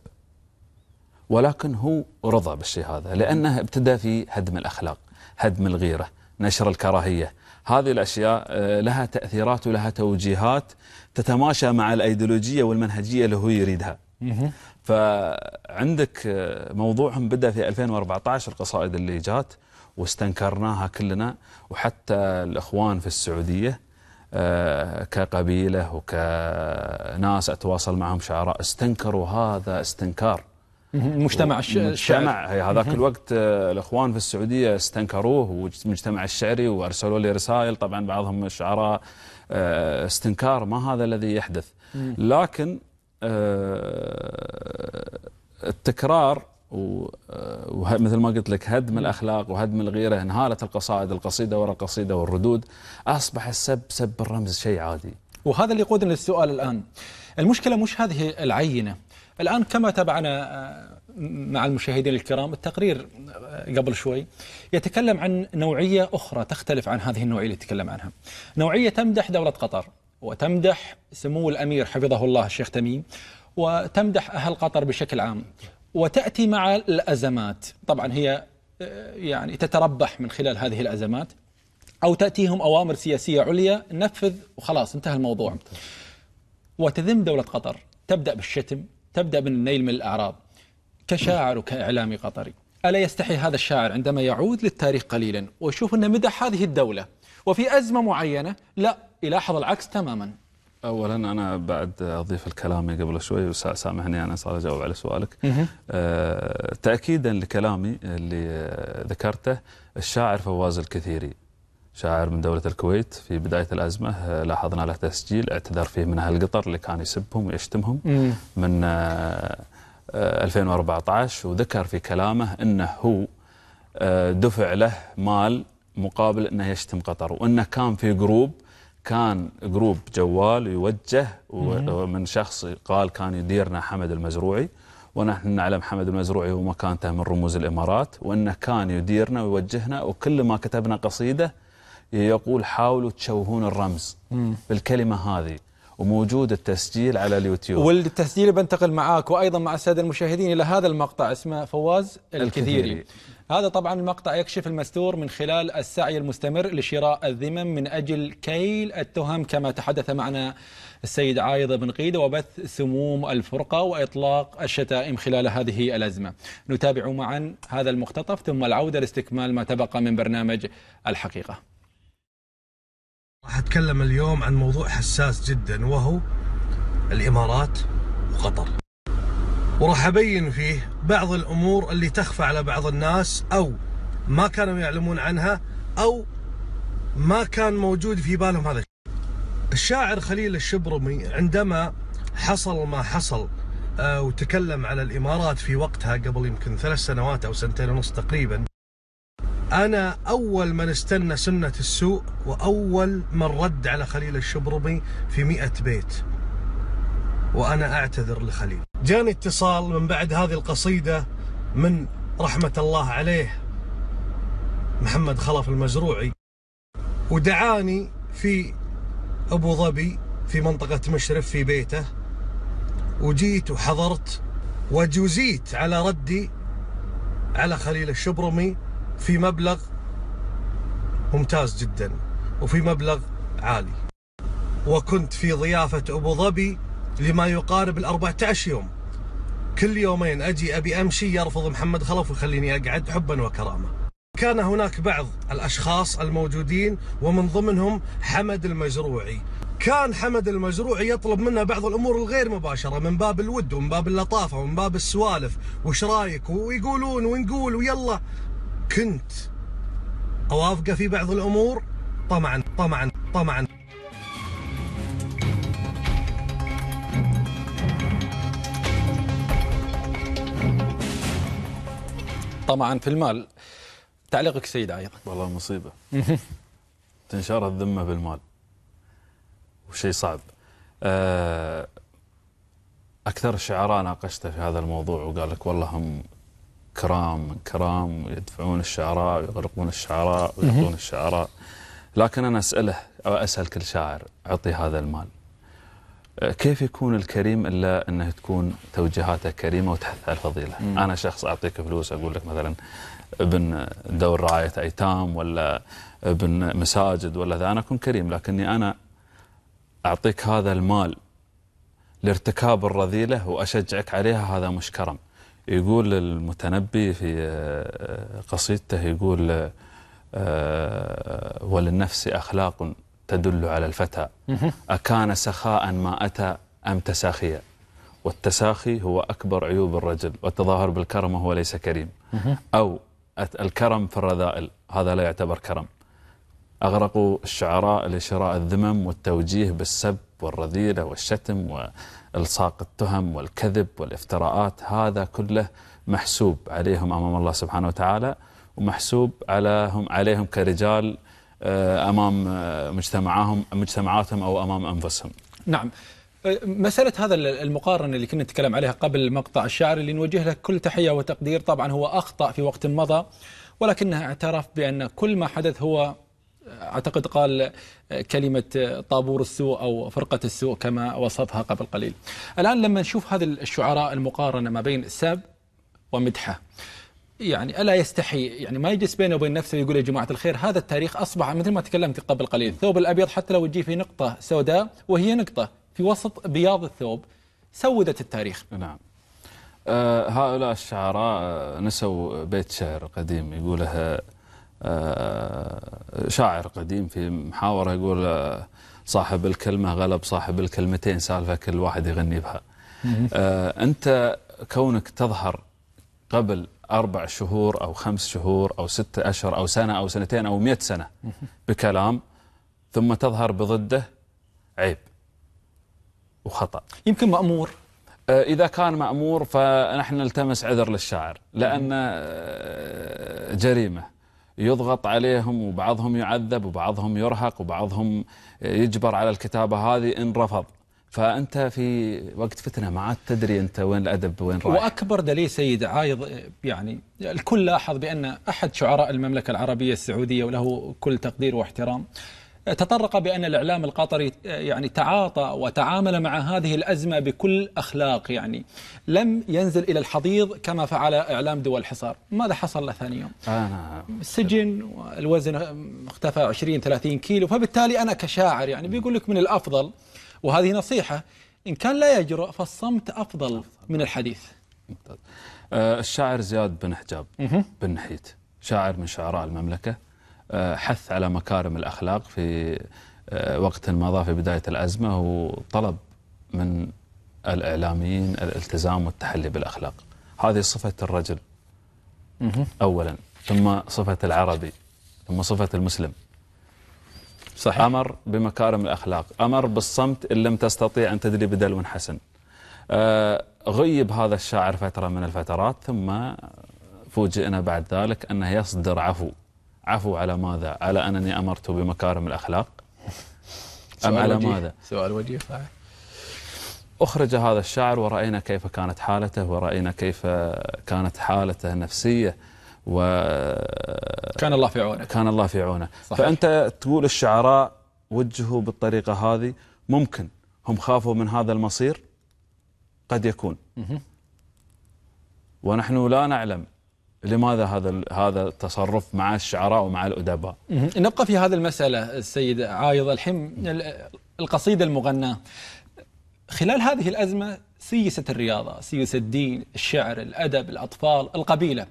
Speaker 4: ولكن هو رضى بالشيء هذا لأنه ابتدى في هدم الأخلاق هدم الغيرة نشر الكراهية هذه الأشياء آه، لها تأثيرات ولها توجيهات تتماشى مع الأيديولوجية والمنهجية اللي هو يريدها فعندك آه، موضوعهم بدأ في 2014 القصائد اللي جات واستنكرناها كلنا وحتى الإخوان في السعودية آه، كقبيلة وكناس أتواصل معهم شعراء استنكروا هذا استنكار
Speaker 5: مجتمع الشعر مجتمع هذاك
Speaker 4: الوقت آه، الاخوان في السعوديه استنكروه والمجتمع الشعري وارسلوا لي رسائل طبعا بعضهم الشعراء استنكار ما هذا الذي يحدث لكن آه، التكرار ومثل آه، ما قلت لك هدم الاخلاق وهدم الغيره انهالت القصائد
Speaker 1: القصيده ورا القصيده والردود اصبح السب سب الرمز شيء عادي. وهذا اللي يقودنا للسؤال الان. المشكله مش هذه العينه. الان كما تابعنا آه، مع المشاهدين الكرام التقرير قبل شوي يتكلم عن نوعيه اخرى تختلف عن هذه النوعيه اللي تكلم عنها. نوعيه تمدح دوله قطر وتمدح سمو الأمير حفظه الله الشيخ تميم وتمدح أهل قطر بشكل عام وتأتي مع الأزمات طبعا هي آه، يعني تتربح من خلال هذه الأزمات أو تأتيهم أوامر سياسية عليا نفذ وخلاص انتهى الموضوع وتذم دولة قطر تبدأ بالشتم تبدأ بالنيل من الأعراض كشاعر وكإعلامي قطري ألا يستحي هذا الشاعر عندما يعود للتاريخ قليلا ويشوف أنه مدح هذه الدولة وفي أزمة معينة لا يلاحظ العكس تماما اولا
Speaker 4: انا بعد اضيف الكلامي قبل شوي سامحني انا صار اجاوب على سؤالك آه تاكيدا لكلامي اللي ذكرته الشاعر فواز الكثيري شاعر من دولة الكويت في بداية الأزمة آه، لاحظنا له تسجيل اعتذر فيه من هالقطر اللي كان يسبهم ويشتمهم من 2014 آه، آه، وذكر في كلامه أنه هو دفع له مال مقابل أنه يشتم قطر وأنه كان في جروب كان جروب جوال يوجه من شخص قال كان يديرنا حمد المزروعي ونحن نعلم حمد المزروعي هو مكانته من رموز الإمارات وأنه كان يديرنا ويوجهنا وكل ما كتبنا قصيدة يقول حاولوا تشوهون الرمز بالكلمة هذه وموجود التسجيل على اليوتيوب
Speaker 1: والتسجيل بنتقل معاك وأيضا مع السادة المشاهدين إلى هذا المقطع اسمه فواز الكثيري, الكثيري. هذا طبعا المقطع يكشف المستور من خلال السعي المستمر لشراء الذمم من أجل كيل التهم كما تحدث معنا السيد عايض بن قيدة وبث سموم الفرقة وإطلاق الشتائم خلال هذه الأزمة نتابع معا هذا المختطف ثم العودة لاستكمال ما تبقى من برنامج الحقيقة
Speaker 2: راح أتكلم اليوم عن موضوع حساس جدا وهو الإمارات وقطر وراح ابين فيه بعض الامور اللي تخفى على بعض الناس او ما كانوا يعلمون عنها او ما كان موجود في بالهم هذا الشاعر خليل الشبرمي عندما حصل ما حصل آه، وتكلم على الامارات في وقتها قبل يمكن ثلاث سنوات او سنتين ونص تقريبا انا اول من استنى سنه السوء واول من رد على خليل الشبرمي في مئة بيت وأنا أعتذر لخليل جاني اتصال من بعد هذه القصيدة من رحمة الله عليه محمد خلف المزروعي ودعاني في أبو ظبي في منطقة مشرف في بيته وجيت وحضرت وجوزيت على ردي على خليل الشبرمي في مبلغ ممتاز جدا وفي مبلغ عالي وكنت في ضيافة أبو ظبي لما يقارب ال 14 يوم كل يومين اجي ابي امشي يرفض محمد خلف ويخليني اقعد حبا وكرامه. كان هناك بعض الاشخاص الموجودين ومن ضمنهم حمد المجروعي. كان حمد المجروعي يطلب منا بعض الامور الغير مباشره من باب الود ومن باب اللطافه ومن باب السوالف وش رايك ويقولون ونقول ويلا كنت اوافقه في بعض الامور طمعا طمعا طمعا
Speaker 1: طمعا في المال تعليقك سيد ايضا والله مصيبه
Speaker 4: تنشر الذمه بالمال وشيء صعب آه، اكثر الشعراء ناقشته في هذا الموضوع وقال لك والله هم كرام كرام يدفعون الشعراء ويغرقون الشعراء ويعطون الشعراء لكن انا اساله او اسال كل شاعر اعطي هذا المال كيف يكون الكريم الا انه تكون توجيهاته كريمه وتحث على الفضيله، مم. انا شخص اعطيك فلوس اقول لك مثلا ابن دور رعايه ايتام ولا ابن مساجد ولا ذا انا اكون كريم لكني انا اعطيك هذا المال لارتكاب الرذيله واشجعك عليها هذا مش كرم. يقول المتنبي في آه، قصيدته يقول آه، آه، وللنفس اخلاق تدل على الفتى أكان سخاء ما أتى أم تساخيا والتساخي هو أكبر عيوب الرجل والتظاهر بالكرم وهو ليس كريم أو الكرم في الرذائل هذا لا يعتبر كرم أغرقوا الشعراء لشراء الذمم والتوجيه بالسب والرذيلة والشتم والصاق التهم والكذب والافتراءات هذا كله محسوب عليهم أمام الله سبحانه وتعالى ومحسوب عليهم, عليهم كرجال آه، امام آه، مجتمعهم مجتمعاتهم او امام انفسهم.
Speaker 1: نعم. آه، مسألة هذا المقارنة اللي كنا نتكلم عليها قبل مقطع الشعر اللي نوجه له كل تحية وتقدير طبعا هو أخطأ في وقت مضى ولكنه اعترف بأن كل ما حدث هو أعتقد قال كلمة طابور السوء أو فرقة السوء كما وصفها قبل قليل الآن لما نشوف هذه الشعراء المقارنة ما بين ساب ومدحة يعني الا يستحي يعني ما يجلس بينه وبين نفسه ويقول يا جماعه الخير هذا التاريخ اصبح مثل ما تكلمت قبل قليل الثوب الابيض حتى لو تجي في نقطه سوداء وهي نقطه في وسط بياض الثوب سودت التاريخ نعم أه هؤلاء
Speaker 4: الشعراء آه، نسوا بيت شعر قديم يقوله آه،, أه شاعر قديم في محاوره يقول آه، صاحب الكلمه غلب صاحب الكلمتين سالفه كل واحد يغني بها أه انت كونك تظهر قبل أربع شهور أو خمس شهور أو ستة أشهر أو سنة أو سنتين أو مئة سنة بكلام ثم تظهر بضده عيب وخطأ يمكن مأمور آه، إذا كان مأمور فنحن نلتمس عذر للشاعر لأن آه، جريمة يضغط عليهم وبعضهم يعذب وبعضهم يرهق وبعضهم يجبر على الكتابة هذه إن رفض فانت في وقت فتنه ما عاد تدري انت وين الادب وين رايح
Speaker 1: واكبر دليل سيد عايض يعني الكل لاحظ بان احد شعراء المملكه العربيه السعوديه وله كل تقدير واحترام تطرق بأن الإعلام القطري يعني تعاطى وتعامل مع هذه الأزمة بكل أخلاق يعني لم ينزل إلى الحضيض كما فعل إعلام دول الحصار ماذا حصل له ثاني يوم أنا آه. سجن والوزن اختفى 20-30 كيلو فبالتالي أنا كشاعر يعني بيقول لك من الأفضل وهذه نصيحة إن كان لا يجرؤ فالصمت أفضل, أفضل من الحديث ممتاز. آه
Speaker 4: الشاعر زياد بن حجاب بن نحيت شاعر من شعراء المملكة آه حث على مكارم الأخلاق في آه وقت مضى في بداية الأزمة وطلب من الإعلاميين الالتزام والتحلي بالأخلاق هذه صفة الرجل أولا ثم صفة العربي ثم صفة المسلم صحيح. أمر بمكارم الأخلاق أمر بالصمت إن لم تستطيع أن تدري بدلو حسن آه، غيب هذا الشاعر فترة من الفترات ثم فوجئنا بعد ذلك أنه يصدر عفو عفو على ماذا؟ على أنني أمرت بمكارم الأخلاق أم على وجيه. ماذا؟
Speaker 1: سؤال وجيه صحيح
Speaker 4: أخرج هذا الشاعر ورأينا كيف كانت حالته ورأينا كيف كانت حالته النفسية و كان الله في عونه كان الله في عونه صحيح. فأنت تقول الشعراء وجهوا بالطريقة هذه ممكن هم خافوا من هذا المصير قد يكون ونحن لا نعلم لماذا هذا هذا التصرف مع الشعراء ومع الادباء؟
Speaker 1: نبقى في هذه المساله السيد عايض الحين القصيده المغناه خلال هذه الازمه سيست الرياضه، سيست الدين، الشعر، الادب، الاطفال، القبيله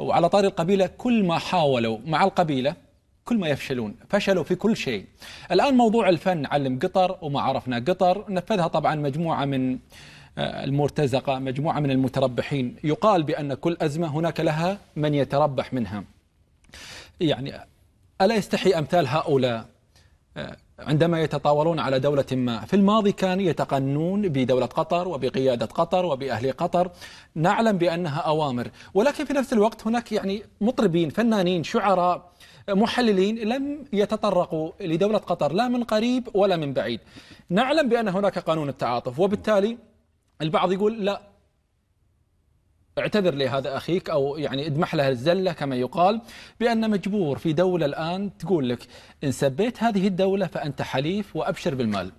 Speaker 1: وعلى طار القبيلة كل ما حاولوا مع القبيلة كل ما يفشلون فشلوا في كل شيء الآن موضوع الفن علم قطر وما عرفنا قطر نفذها طبعا مجموعة من آه، المرتزقة مجموعة من المتربحين يقال بأن كل أزمة هناك لها من يتربح منها يعني ألا يستحي أمثال هؤلاء آه، عندما يتطاولون على دولة ما في الماضي كان يتقنون بدولة قطر وبقيادة قطر وبأهل قطر نعلم بأنها أوامر ولكن في نفس الوقت هناك يعني مطربين فنانين شعراء محللين لم يتطرقوا لدولة قطر لا من قريب ولا من بعيد نعلم بأن هناك قانون التعاطف وبالتالي البعض يقول لا اعتذر لهذا اخيك او يعني ادمح له الزله كما يقال بان مجبور في دوله الان تقول لك ان سبيت هذه الدوله فانت حليف وابشر بالمال.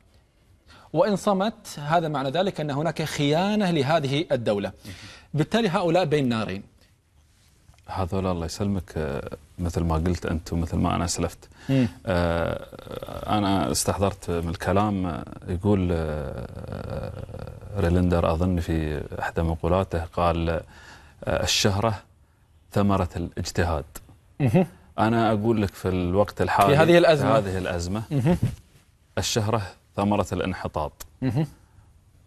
Speaker 1: وان صمت هذا معنى ذلك ان هناك خيانه لهذه الدوله. بالتالي هؤلاء بين نارين.
Speaker 4: هذول الله يسلمك آه، مثل ما قلت انت ومثل ما انا اسلفت. آه، أنا استحضرت من الكلام آه، يقول آه، ريلندر أظن في إحدى مقولاته قال الشهرة ثمرة الاجتهاد أنا أقول لك في الوقت الحالي في هذه الأزمة, في هذه الأزمة الشهرة ثمرة الانحطاط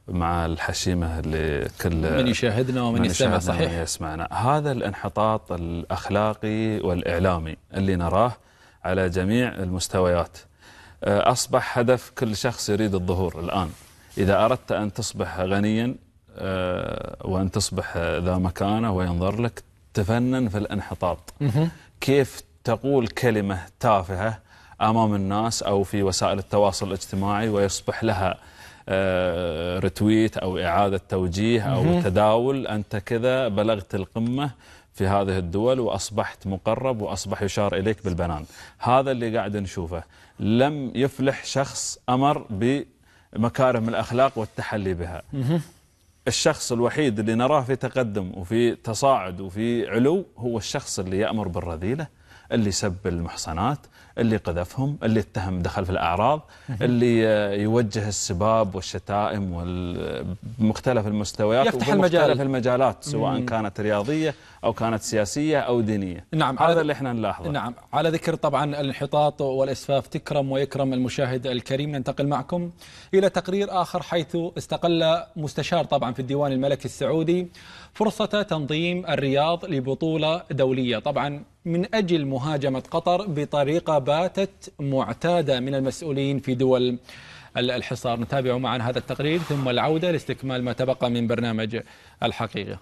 Speaker 4: مع الحشيمة اللي كل من يشاهدنا ومن من يسمع صحيح من يسمعنا هذا الانحطاط الأخلاقي والإعلامي اللي نراه على جميع المستويات آه، أصبح هدف كل شخص يريد الظهور الآن إذا أردت أن تصبح غنيا آه، وأن تصبح ذا مكانة وينظر لك تفنن في الانحطاط كيف تقول كلمة تافهة أمام الناس أو في وسائل التواصل الاجتماعي ويصبح لها رتويت آه، أو إعادة توجيه أو تداول أنت كذا بلغت القمة في هذه الدول وأصبحت مقرب وأصبح يشار إليك بالبنان هذا اللي قاعد نشوفه لم يفلح شخص أمر بمكارم الأخلاق والتحلي بها الشخص الوحيد اللي نراه في تقدم وفي تصاعد وفي علو هو الشخص اللي يأمر بالرذيلة اللي سب المحصنات اللي قذفهم اللي اتهم دخل في الأعراض اللي آه، يوجه السباب والشتائم بمختلف المستويات يفتح المجال في المجالات سواء كانت رياضية أو كانت سياسية أو دينية
Speaker 1: نعم هذا اللي احنا نلاحظه نعم على ذكر طبعا الانحطاط والإسفاف تكرم ويكرم المشاهد الكريم ننتقل معكم إلى تقرير آخر حيث استقل مستشار طبعا في الديوان الملكي السعودي فرصة تنظيم الرياض لبطولة دولية طبعا من أجل مهاجمة قطر بطريقة باتت معتادة من المسؤولين في دول الحصار نتابع معا هذا التقرير ثم العودة لاستكمال ما تبقى من برنامج الحقيقة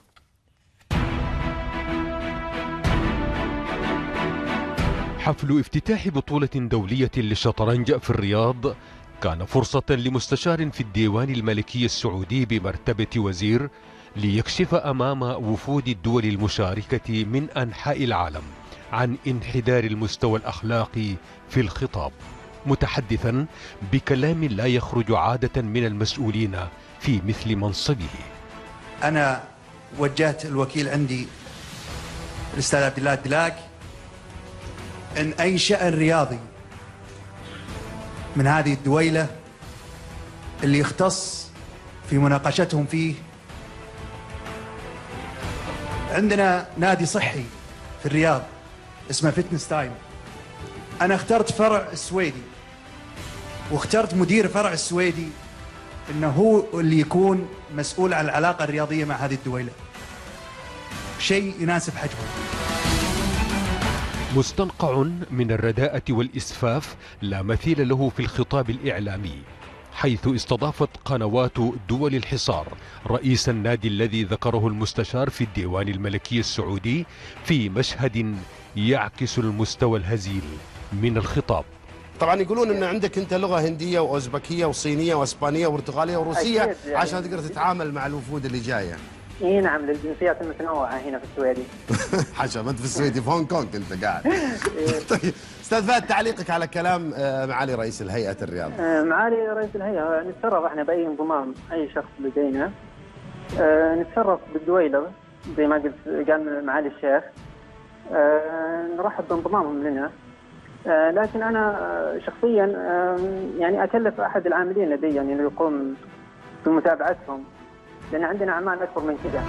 Speaker 3: حفل افتتاح بطولة دولية للشطرنج في الرياض كان فرصة لمستشار في الديوان الملكي السعودي بمرتبة وزير ليكشف أمام وفود الدول المشاركة من أنحاء العالم عن انحدار المستوى الأخلاقي في الخطاب متحدثا بكلام لا يخرج عادة من المسؤولين في مثل منصبه
Speaker 2: أنا وجهت الوكيل عندي الأستاذ عبد الله الدلاك أن أي شأن رياضي من هذه الدويلة اللي يختص في مناقشتهم فيه عندنا نادي صحي في الرياض اسمه فتنس تايم انا اخترت فرع السويدي واخترت مدير فرع السويدي انه هو اللي يكون مسؤول عن العلاقه الرياضيه مع هذه الدويله شيء يناسب حجمه
Speaker 3: مستنقع من الرداءة والإسفاف لا مثيل له في الخطاب الإعلامي حيث استضافت قنوات دول الحصار رئيس النادي الذي ذكره المستشار في الديوان الملكي السعودي في مشهد يعكس المستوى الهزيل من الخطاب
Speaker 2: طبعا يقولون ان عندك انت لغه هنديه واوزبكيه وصينيه واسبانيه وبرتغاليه وروسيه يعني. عشان تقدر تتعامل مع الوفود اللي جايه اي نعم للجنسيات المتنوعه هنا في السويدي حشا ما انت في السويدي في هونغ كونغ انت قاعد طيب استاذ فهد تعليقك على كلام آه، معالي رئيس الهيئه الرياضيه آه، معالي رئيس الهيئه نتشرف احنا باي انضمام اي شخص لدينا آه، نتشرف بالدويلر زي ما قلت قال معالي الشيخ نرحب بانضمامهم لنا لكن
Speaker 1: انا شخصيا يعني اكلف احد العاملين لدي يعني انه يقوم بمتابعتهم لان عندنا اعمال اكبر من كذا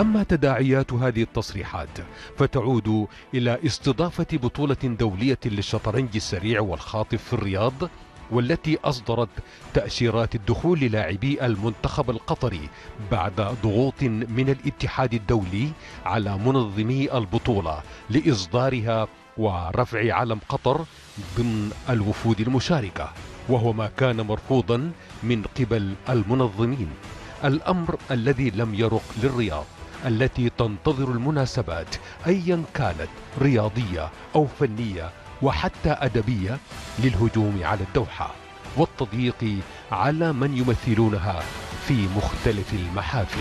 Speaker 3: أما تداعيات هذه التصريحات فتعود إلى استضافة بطولة دولية للشطرنج السريع والخاطف في الرياض والتي أصدرت تأشيرات الدخول للاعبي المنتخب القطري بعد ضغوط من الاتحاد الدولي على منظمي البطولة لإصدارها ورفع علم قطر ضمن الوفود المشاركة وهو ما كان مرفوضا من قبل المنظمين الأمر الذي لم يرق للرياض التي تنتظر المناسبات أيا كانت رياضية أو فنية وحتى أدبية للهجوم على الدوحة والتضييق على من يمثلونها في مختلف المحافل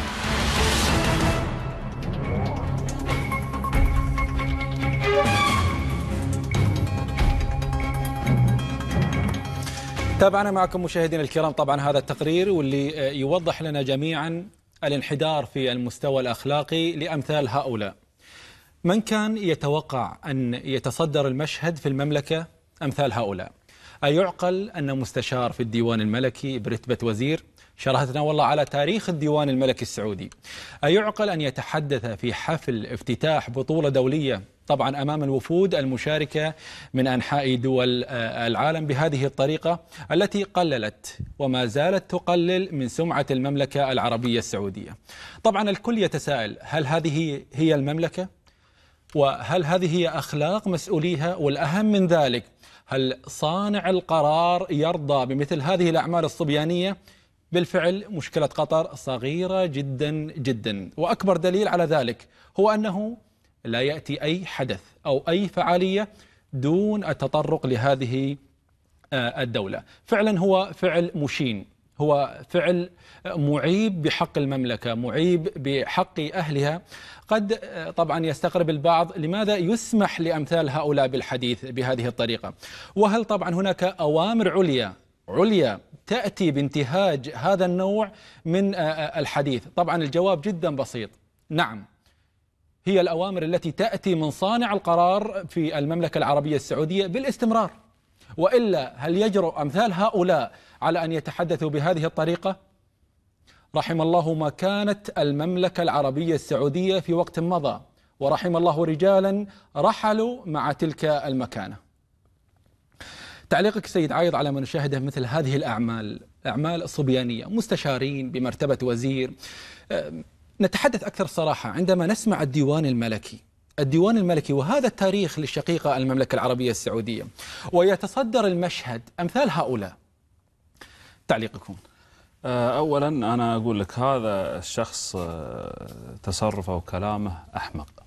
Speaker 1: تابعنا معكم مشاهدينا الكرام طبعا هذا التقرير واللي يوضح لنا جميعا الانحدار في المستوى الأخلاقي لأمثال هؤلاء من كان يتوقع أن يتصدر المشهد في المملكة أمثال هؤلاء أيعقل أن مستشار في الديوان الملكي برتبة وزير شرهتنا والله على تاريخ الديوان الملكي السعودي أيعقل أن يتحدث في حفل افتتاح بطولة دولية طبعا امام الوفود المشاركه من انحاء دول آه، العالم بهذه الطريقه التي قللت وما زالت تقلل من سمعه المملكه العربيه السعوديه. طبعا الكل يتساءل هل هذه هي المملكه؟ وهل هذه هي اخلاق مسؤوليها؟ والاهم من ذلك هل صانع القرار يرضى بمثل هذه الاعمال الصبيانيه؟ بالفعل مشكله قطر صغيره جدا جدا واكبر دليل على ذلك هو انه لا يأتي أي حدث أو أي فعالية دون التطرق لهذه آه، الدولة فعلا هو فعل مشين هو فعل معيب بحق المملكة معيب بحق أهلها قد آه، طبعا يستغرب البعض لماذا يسمح لأمثال هؤلاء بالحديث بهذه الطريقة وهل طبعا هناك أوامر عليا عليا تأتي بانتهاج هذا النوع من آه، الحديث طبعا الجواب جدا بسيط نعم هي الأوامر التي تأتي من صانع القرار في المملكة العربية السعودية بالاستمرار وإلا هل يجرؤ أمثال هؤلاء على أن يتحدثوا بهذه الطريقة؟ رحم الله ما كانت المملكة العربية السعودية في وقت مضى ورحم الله رجالا رحلوا مع تلك المكانة تعليقك سيد عايض على ما نشاهده مثل هذه الأعمال أعمال صبيانية مستشارين بمرتبة وزير نتحدث أكثر صراحة عندما نسمع الديوان الملكي الديوان الملكي وهذا التاريخ للشقيقة المملكة العربية السعودية ويتصدر المشهد أمثال هؤلاء تعليقكم
Speaker 4: آه، أولا أنا أقول لك هذا الشخص آه، تصرفه وكلامه أحمق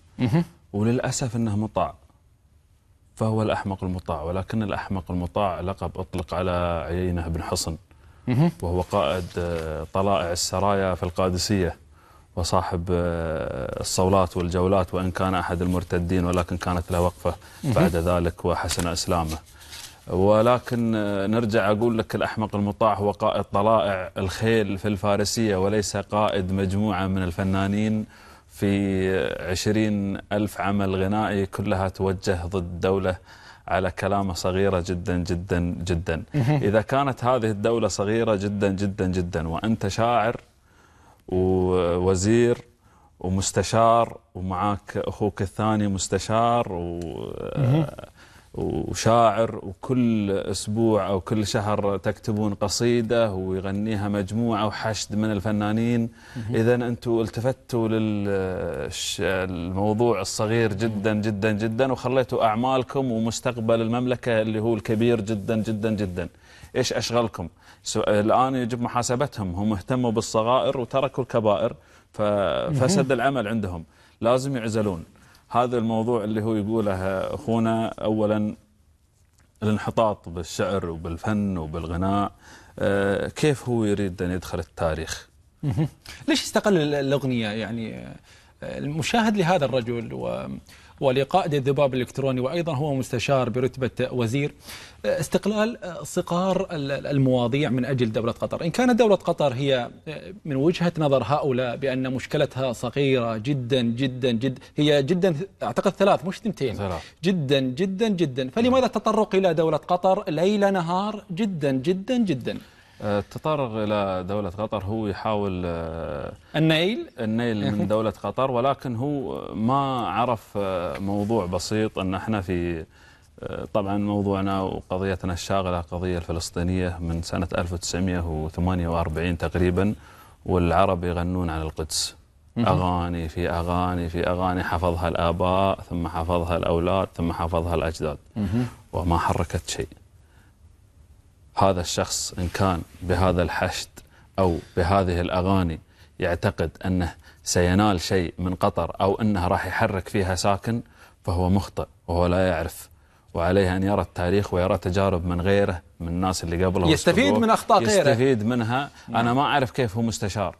Speaker 4: وللأسف أنه مطاع فهو الأحمق المطاع ولكن الأحمق المطاع لقب أطلق على عيينة بن حصن وهو قائد آه، طلائع السرايا في القادسية وصاحب آه، الصولات والجولات وإن كان أحد المرتدين ولكن كانت له وقفة بعد ذلك وحسن إسلامه ولكن آه، نرجع أقول لك الأحمق المطاع هو قائد طلائع الخيل في الفارسية وليس قائد مجموعة من الفنانين في آه، عشرين ألف عمل غنائي كلها توجه ضد دولة على كلامه صغيرة جدا جدا جدا إذا كانت هذه الدولة صغيرة جدا جدا جدا وأنت شاعر ووزير ومستشار ومعاك اخوك الثاني مستشار و وشاعر وكل اسبوع او كل شهر تكتبون قصيده ويغنيها مجموعه وحشد من الفنانين اذا انتم التفتوا للموضوع الصغير جدا جدا جدا وخليتوا اعمالكم ومستقبل المملكه اللي هو الكبير جدا جدا جدا ايش اشغلكم آه، الآن يجب محاسبتهم هم اهتموا بالصغائر وتركوا الكبائر ففسد العمل عندهم لازم يعزلون هذا الموضوع اللي هو يقوله أخونا أولا الانحطاط بالشعر وبالفن وبالغناء آه، كيف هو يريد أن يدخل التاريخ
Speaker 1: ليش استقل الأغنية يعني آه، المشاهد لهذا الرجل و ولقائد الذباب الإلكتروني وأيضا هو مستشار برتبة وزير آه، استقلال آه، صقار المواضيع من أجل دولة قطر إن كانت دولة قطر هي آه، من وجهة نظر هؤلاء بأن مشكلتها صغيرة جدا جدا جدا هي جدا أعتقد ثلاث مش ثنتين جدا جدا جدا فلماذا التطرق إلى دولة قطر ليل نهار جدا جدا جدا التطرق آه،
Speaker 4: إلى دولة قطر هو يحاول آه، النيل النيل من دولة قطر ولكن هو ما عرف آه، موضوع بسيط أن احنا في طبعا موضوعنا وقضيتنا الشاغلة قضية الفلسطينية من سنة 1948 تقريبا والعرب يغنون عن القدس أغاني في أغاني في أغاني حفظها الآباء ثم حفظها الأولاد ثم حفظها الأجداد وما حركت شيء هذا الشخص إن كان بهذا الحشد أو بهذه الأغاني يعتقد أنه سينال شيء من قطر أو أنه راح يحرك فيها ساكن فهو مخطئ وهو لا يعرف وعليه أن يرى التاريخ ويرى تجارب من غيره من الناس اللي قبله يستفيد من أخطاء غيره يستفيد منها نعم. أنا ما أعرف كيف هو مستشار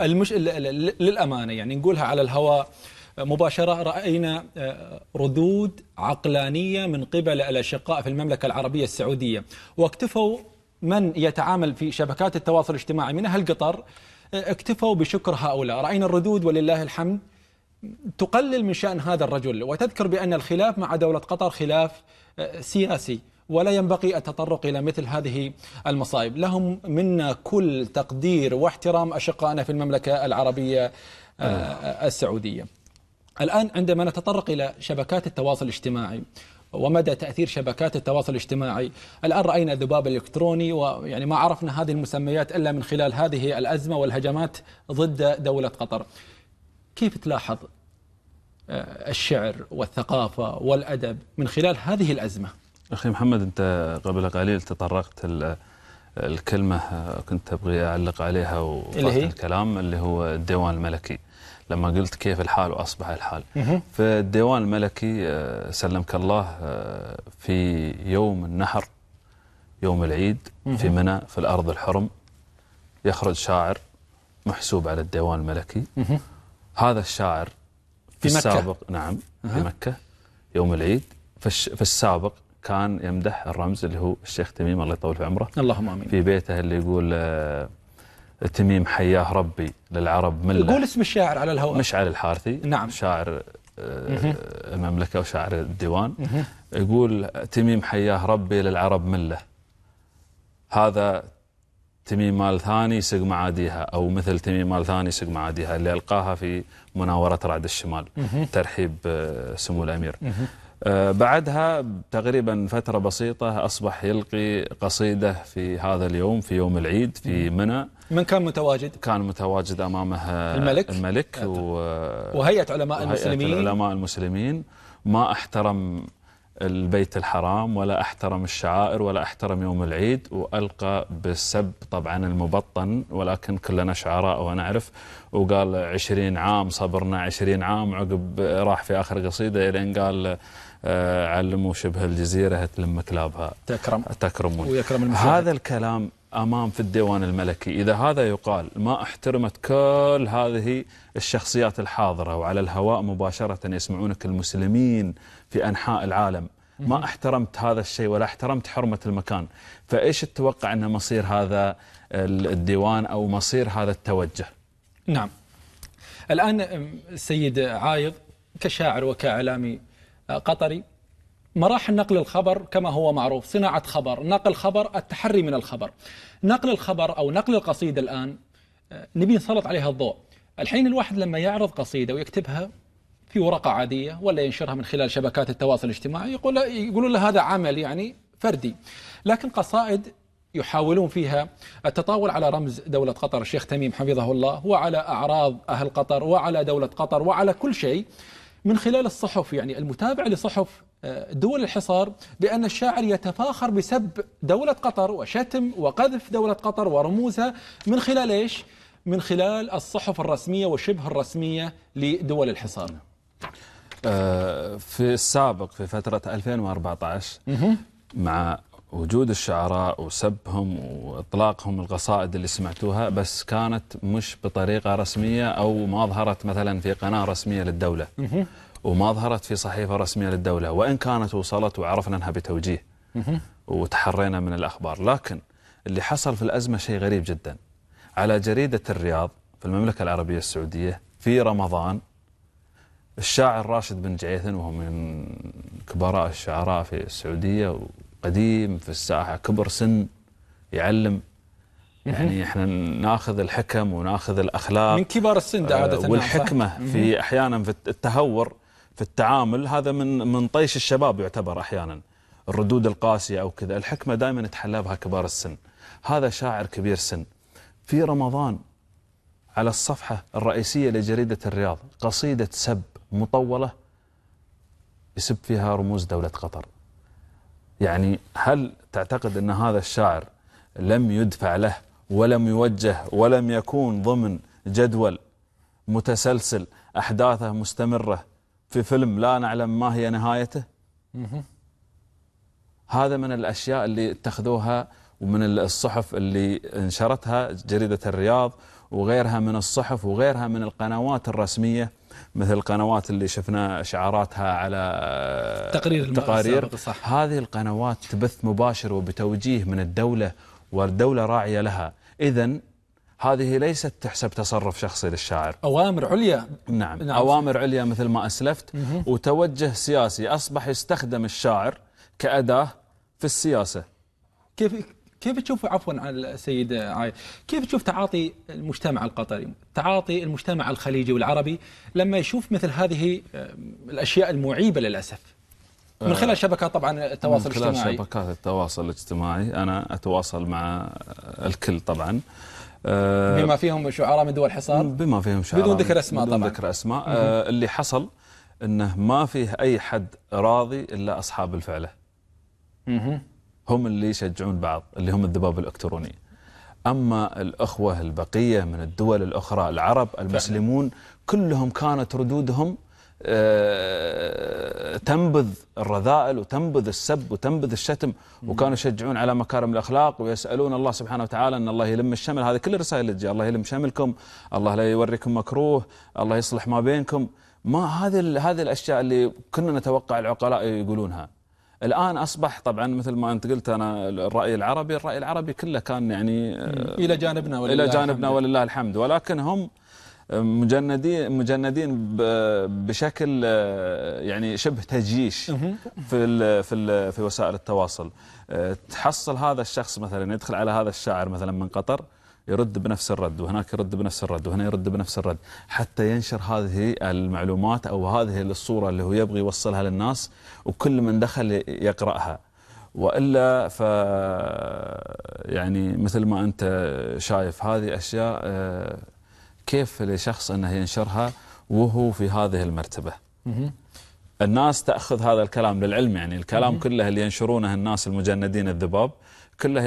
Speaker 1: المش... للأمانة يعني نقولها على الهواء مباشرة رأينا آه، ردود عقلانية من قبل الأشقاء في المملكة العربية السعودية واكتفوا من يتعامل في شبكات التواصل الاجتماعي من أهل قطر آه، اكتفوا بشكر هؤلاء رأينا الردود ولله الحمد تقلل من شأن هذا الرجل وتذكر بأن الخلاف مع دولة قطر خلاف آه، سياسي ولا ينبغي التطرق إلى مثل هذه المصائب لهم منا كل تقدير واحترام أشقائنا في المملكة العربية السعودية الآن عندما نتطرق إلى شبكات التواصل الاجتماعي ومدى تأثير شبكات التواصل الاجتماعي الآن رأينا الذباب الإلكتروني ويعني ما عرفنا هذه المسميات إلا من خلال هذه الأزمة والهجمات ضد دولة قطر كيف تلاحظ آه، الشعر والثقافة والأدب من خلال هذه الأزمة
Speaker 4: أخي محمد أنت قبل قليل تطرقت الكلمة آه، كنت أبغي أعلق عليها اللي الكلام اللي هو الديوان الملكي لما قلت كيف الحال وأصبح الحال فالديوان الملكي آه، سلمك الله آه، في يوم النحر يوم العيد في منى في الأرض الحرم يخرج شاعر محسوب على الديوان الملكي هذا الشاعر
Speaker 5: في, في السابق
Speaker 4: نعم في مكة يوم العيد في السابق كان يمدح الرمز اللي هو الشيخ تميم الله يطول في عمره اللهم امين في بيته اللي يقول آه، تميم حياه ربي للعرب ملة قول اسم
Speaker 1: الشاعر على الهواء
Speaker 4: مشعل الحارثي نعم شاعر آه، المملكة وشاعر الديوان يقول تميم حياه ربي للعرب ملة هذا تميم مال ثاني سق معاديها أو مثل تميم مال ثاني سق معاديها اللي ألقاها في مناورة رعد الشمال ترحيب آه، سمو الأمير آه، بعدها تقريبا فترة بسيطة أصبح يلقي قصيدة في هذا اليوم في يوم العيد في منى من كان متواجد؟ كان متواجد امامه الملك الملك و... وهيئه علماء وهيئة المسلمين علماء المسلمين ما احترم البيت الحرام ولا احترم الشعائر ولا احترم يوم العيد والقى بالسب طبعا المبطن ولكن كلنا شعراء ونعرف وقال عشرين عام صبرنا عشرين عام عقب راح في اخر قصيده الين قال آه، علموا شبه الجزيره تلم كلابها تكرم تكرم ويكرم هذا الكلام امام في الديوان الملكي اذا هذا يقال ما احترمت كل هذه الشخصيات الحاضره وعلى الهواء مباشره يسمعونك المسلمين في انحاء العالم ما احترمت هذا الشيء ولا احترمت حرمه المكان فايش تتوقع ان مصير هذا الديوان او مصير هذا التوجه
Speaker 1: نعم الان السيد عايض كشاعر وكاعلامي آه، قطري مراحل نقل الخبر كما هو معروف صناعة خبر نقل خبر التحري من الخبر نقل الخبر أو نقل القصيدة الآن آه، نبي نسلط عليها الضوء الحين الواحد لما يعرض قصيدة ويكتبها في ورقة عادية ولا ينشرها من خلال شبكات التواصل الاجتماعي يقول يقولون له هذا عمل يعني فردي لكن قصائد يحاولون فيها التطاول على رمز دولة قطر الشيخ تميم حفظه الله وعلى أعراض أهل قطر وعلى دولة قطر وعلى كل شيء من خلال الصحف يعني المتابع لصحف آه، دول الحصار بأن الشاعر يتفاخر بسب دولة قطر وشتم وقذف دولة قطر ورموزها من خلال إيش؟ من خلال الصحف الرسمية وشبه الرسمية لدول الحصار نعم.
Speaker 4: آه، في السابق في فترة 2014 مع وجود الشعراء وسبهم واطلاقهم القصائد اللي سمعتوها بس كانت مش بطريقه رسميه او ما ظهرت مثلا في قناه رسميه للدوله وما ظهرت في صحيفه رسميه للدوله وان كانت وصلت وعرفنا انها بتوجيه وتحرينا من الاخبار لكن اللي حصل في الازمه شيء غريب جدا على جريده الرياض في المملكه العربيه السعوديه في رمضان الشاعر راشد بن جعيثن وهو من كبراء الشعراء في السعوديه قديم في الساحه كبر سن يعلم يعني احنا ناخذ الحكم وناخذ الاخلاق من كبار السن عاده آه، والحكمه في احيانا في التهور في التعامل هذا من من طيش الشباب يعتبر احيانا الردود القاسيه او كذا الحكمه دائما يتحلى بها كبار السن هذا شاعر كبير سن في رمضان على الصفحه الرئيسيه لجريده الرياض قصيده سب مطوله يسب فيها رموز دوله قطر يعني هل تعتقد أن هذا الشاعر لم يدفع له ولم يوجه ولم يكون ضمن جدول متسلسل أحداثه مستمرة في فيلم لا نعلم ما هي نهايته هذا من الأشياء اللي اتخذوها ومن الصحف اللي انشرتها جريدة الرياض وغيرها من الصحف وغيرها من القنوات الرسمية مثل القنوات اللي شفنا شعاراتها على تقرير التقارير صح. هذه القنوات تبث مباشر وبتوجيه من الدولة والدولة راعية لها إذا هذه ليست تحسب تصرف شخصي للشاعر أوامر عليا نعم, نعم. أوامر عليا مثل ما أسلفت مه. وتوجه سياسي أصبح يستخدم الشاعر
Speaker 1: كأداة في السياسة كيف كيف تشوف عفوا على السيد عاي كيف تشوف تعاطي المجتمع القطري تعاطي المجتمع الخليجي والعربي لما يشوف مثل هذه الأشياء المعيبة للأسف من خلال آه، شبكات طبعا التواصل الاجتماعي من خلال الاجتماعي.
Speaker 4: شبكات التواصل الاجتماعي أنا أتواصل مع الكل طبعا آه، بما
Speaker 1: فيهم شعراء من دول حصار بما فيهم شعراء بدون ذكر أسماء بدون طبعا ذكر
Speaker 4: أسماء آه، اللي حصل أنه ما فيه أي حد راضي إلا أصحاب الفعلة هم اللي يشجعون بعض اللي هم الذباب الإلكتروني أما الأخوة البقية من الدول الأخرى العرب المسلمون كلهم كانت ردودهم آه، تنبذ الرذائل وتنبذ السب وتنبذ الشتم وكانوا يشجعون على مكارم الأخلاق ويسألون الله سبحانه وتعالى أن الله يلم الشمل هذه كل الرسائل اللي تجي الله يلم شملكم الله لا يوريكم مكروه الله يصلح ما بينكم ما هذه هذه الأشياء اللي كنا نتوقع العقلاء يقولونها الان اصبح طبعا مثل ما انت قلت انا الراي العربي، الراي العربي كله كان يعني آه، الى جانبنا ولله الى جانبنا الحمد. ولله الحمد ولكن هم مجندين مجندين بشكل آه، يعني شبه تجيش في الـ في الـ في وسائل التواصل آه، تحصل هذا الشخص مثلا يدخل على هذا الشاعر مثلا من قطر يرد بنفس الرد وهناك يرد بنفس الرد وهنا يرد بنفس الرد حتى ينشر هذه المعلومات أو هذه الصورة اللي هو يبغي يوصلها للناس وكل من دخل يقرأها والا ف يعني مثل ما انت شايف هذه اشياء آه، كيف لشخص انه ينشرها وهو في هذه المرتبه. الناس تاخذ هذا الكلام للعلم يعني الكلام كله اللي ينشرونه الناس المجندين الذباب كله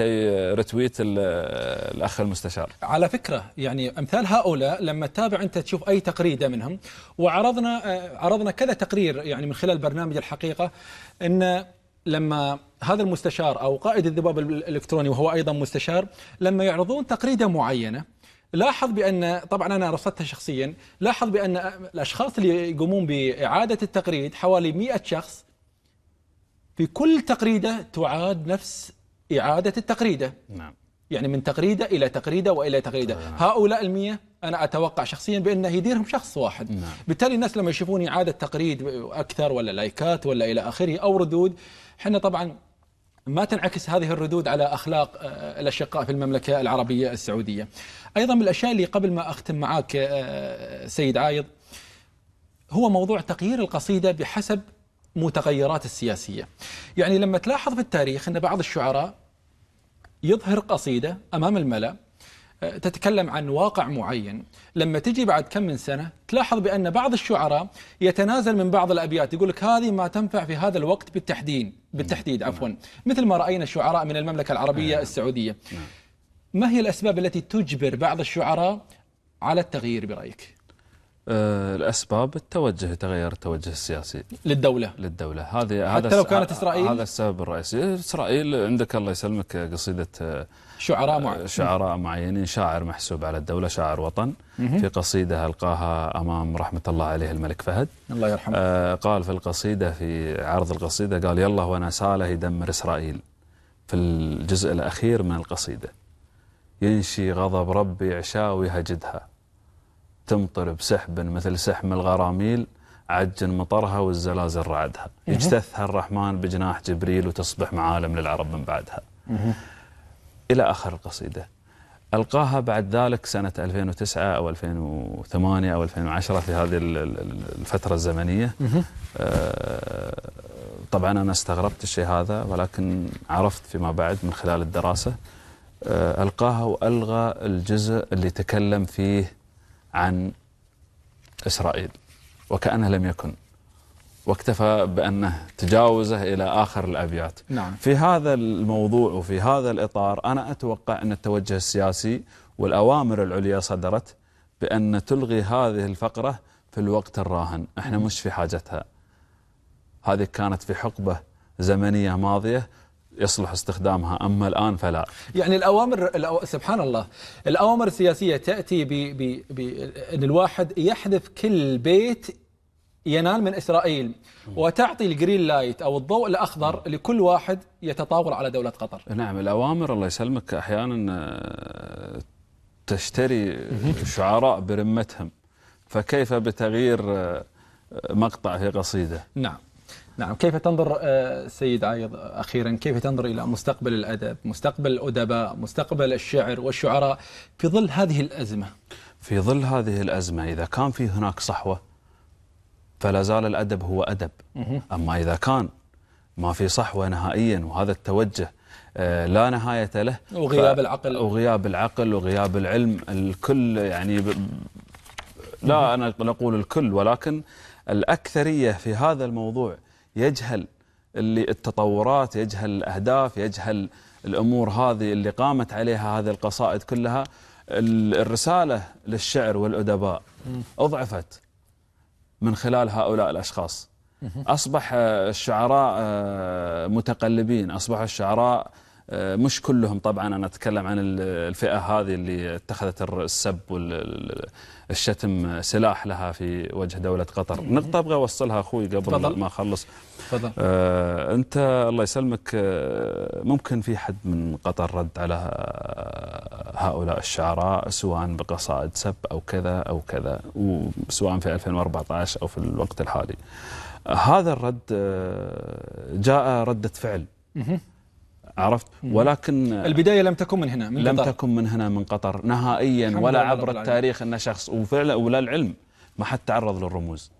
Speaker 4: رتويت الاخ المستشار
Speaker 1: على فكره يعني امثال هؤلاء لما تتابع انت تشوف اي تغريده منهم وعرضنا آه، عرضنا كذا تقرير يعني من خلال برنامج الحقيقه ان لما هذا المستشار او قائد الذباب الالكتروني وهو ايضا مستشار لما يعرضون تقريده معينه لاحظ بان طبعا انا رصدتها شخصيا لاحظ بان الاشخاص اللي يقومون باعاده التقريد حوالي 100 شخص في كل تقريده تعاد نفس إعادة التقريدة نعم يعني من تقريدة إلى تقريدة وإلى تقريدة نعم. هؤلاء المية أنا أتوقع شخصيا بأن يديرهم شخص واحد نعم. بالتالي الناس لما يشوفون إعادة تقريد أكثر ولا لايكات ولا إلى آخره أو ردود حنا طبعا ما تنعكس هذه الردود على أخلاق آه، الأشقاء في المملكة العربية السعودية أيضا من الأشياء اللي قبل ما أختم معاك آه، سيد عايض هو موضوع تقيير القصيدة بحسب المتغيرات السياسية يعني لما تلاحظ في التاريخ أن بعض الشعراء يظهر قصيدة أمام الملأ آه، تتكلم عن واقع معين لما تجي بعد كم من سنة تلاحظ بأن بعض الشعراء يتنازل من بعض الأبيات يقول لك هذه ما تنفع في هذا الوقت بالتحديد بالتحديد نعم. عفوا مثل ما رأينا الشعراء من المملكة العربية نعم. السعودية نعم. ما هي الأسباب التي تجبر بعض الشعراء على التغيير برأيك؟
Speaker 4: آه، الاسباب التوجه تغير التوجه السياسي للدوله للدوله هذه حتى هذا لو كانت اسرائيل هذا السبب الرئيسي اسرائيل عندك الله يسلمك قصيده آه،
Speaker 3: شعراء مع... آه، شعراء
Speaker 4: معينين شاعر محسوب على الدوله شاعر وطن في قصيده القاها امام رحمه الله عليه الملك فهد الله يرحمه آه قال في القصيده في عرض القصيده قال يلا وانا ساله يدمر اسرائيل في الجزء الاخير من القصيده ينشي غضب ربي عشاوي هجدها تمطر بسحب مثل سحم الغراميل عجن مطرها والزلازل رعدها إيه. يجتثها الرحمن بجناح جبريل وتصبح معالم للعرب من بعدها إيه. إلى آخر القصيدة ألقاها بعد ذلك سنة 2009 أو 2008 أو 2010 في هذه الفترة الزمنية إيه. آه، طبعا أنا استغربت الشيء هذا ولكن عرفت فيما بعد من خلال الدراسة آه، ألقاها وألغى الجزء اللي تكلم فيه عن إسرائيل وكأنه لم يكن واكتفى بأنه تجاوزه إلى آخر الأبيات نعم. في هذا الموضوع وفي هذا الإطار أنا أتوقع أن التوجه السياسي والأوامر العليا صدرت بأن تلغي هذه الفقرة في الوقت الراهن احنا مش في حاجتها هذه كانت في حقبة زمنية
Speaker 1: ماضية يصلح استخدامها أما الآن فلا يعني الأوامر الأو... سبحان الله الأوامر السياسية تأتي ب... ب... ب... أن الواحد يحذف كل بيت ينال من إسرائيل وتعطي الجرين لايت أو الضوء الأخضر لكل واحد يتطاول على دولة قطر
Speaker 4: نعم الأوامر الله يسلمك أحيانا آه، تشتري شعراء برمتهم فكيف بتغيير آه، مقطع في قصيدة
Speaker 1: نعم نعم كيف تنظر آه، سيد عايض أخيرا كيف تنظر إلى مستقبل الأدب مستقبل الأدباء مستقبل الشعر والشعراء في ظل هذه الأزمة في ظل هذه الأزمة إذا كان في هناك صحوة
Speaker 4: فلا زال الأدب هو أدب أما إذا كان ما في صحوة نهائيا وهذا التوجه آه، لا نهاية له وغياب العقل وغياب العقل وغياب العلم الكل يعني ب... لا أنا أقول الكل ولكن الأكثرية في هذا الموضوع يجهل اللي التطورات يجهل الأهداف يجهل الأمور هذه اللي قامت عليها هذه القصائد كلها الرسالة للشعر والأدباء أضعفت من خلال هؤلاء الأشخاص أصبح الشعراء آه، متقلبين أصبح الشعراء آه، مش كلهم طبعا انا اتكلم عن الفئه هذه اللي اتخذت السب والشتم سلاح لها في وجه دوله قطر نقطه ابغى اوصلها اخوي قبل فضل. ما اخلص آه انت الله يسلمك آه، ممكن في حد من قطر رد على هؤلاء الشعراء سواء بقصائد سب او كذا او كذا وسواء في 2014 او في الوقت الحالي هذا الرد آه، جاء رده فعل عرفت ولكن البدايه
Speaker 1: لم تكن من هنا من لم قطر.
Speaker 4: تكن من هنا من قطر نهائيا ولا عبر التاريخ ان شخص وفعلا ولا العلم ما حد تعرض للرموز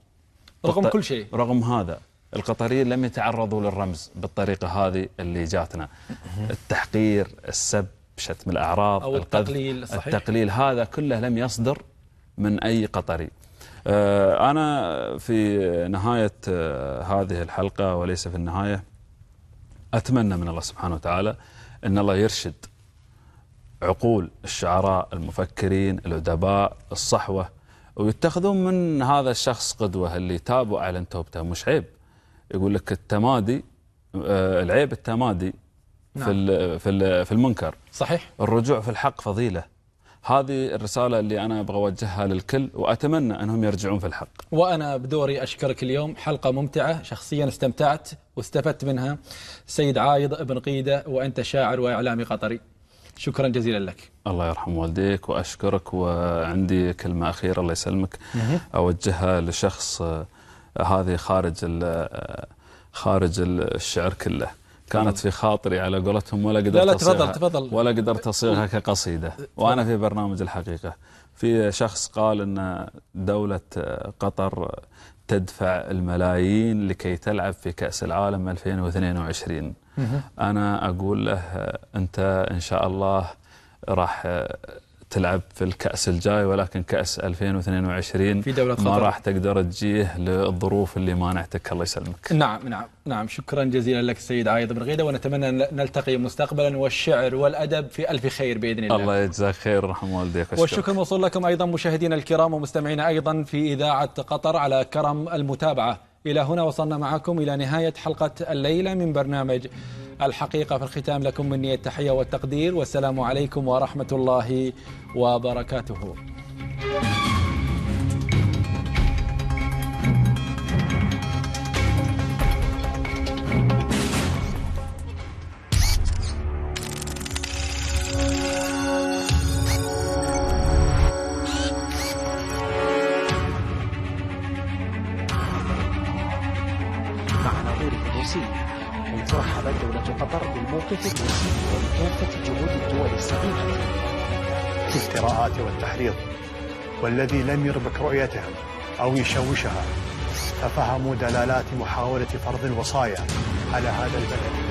Speaker 4: رغم كل شيء رغم هذا القطريين لم يتعرضوا للرمز بالطريقه هذه اللي جاتنا التحقير السب شتم الاعراض أو التقليل صحيح. التقليل هذا كله لم يصدر من اي قطري آه، أنا في نهاية آه، هذه الحلقة وليس في النهاية أتمنى من الله سبحانه وتعالى أن الله يرشد عقول الشعراء المفكرين الأدباء الصحوة ويتخذون من هذا الشخص قدوة اللي تاب وأعلن توبته مش عيب يقول لك التمادي آه، العيب التمادي نعم. في في المنكر صحيح الرجوع في الحق فضيله هذه الرسالة اللي أنا أبغى أوجهها للكل وأتمنى أنهم يرجعون في الحق
Speaker 1: وأنا بدوري أشكرك اليوم حلقة ممتعة شخصيا استمتعت واستفدت منها سيد عايض ابن قيدة وأنت شاعر وإعلامي قطري شكرا جزيلا لك الله يرحم
Speaker 4: والديك وأشكرك وعندي كلمة أخيرة الله يسلمك أوجهها لشخص آه، هذه خارج آه، خارج الشعر كله كانت في خاطري على قولتهم ولا قدرت لا لا تفضل تفضل ولا قدرت اصيغها كقصيده وانا في برنامج الحقيقه في شخص قال ان دوله قطر تدفع الملايين لكي تلعب في كاس العالم 2022 انا اقول له انت ان شاء الله راح تلعب في الكأس الجاي ولكن كأس 2022 في دولة ما راح تقدر تجيه للظروف اللي مانعتك الله يسلمك.
Speaker 1: نعم نعم نعم شكرا جزيلا لك السيد عايض بن غيدة ونتمنى أن نلتقي مستقبلا والشعر والأدب في ألف خير بإذن الله.
Speaker 4: الله يجزاك خير رحم والديك والشكر. والشكر
Speaker 1: موصول لكم أيضا مشاهدينا الكرام ومستمعينا أيضا في إذاعة قطر على كرم المتابعة. إلى هنا وصلنا معكم إلى نهاية حلقة الليلة من برنامج الحقيقة في الختام لكم مني التحية والتقدير والسلام عليكم ورحمة الله وبركاته
Speaker 2: والذي لم يربك رؤيتهم أو يشوشها ففهموا دلالات محاولة فرض الوصايا على هذا البلد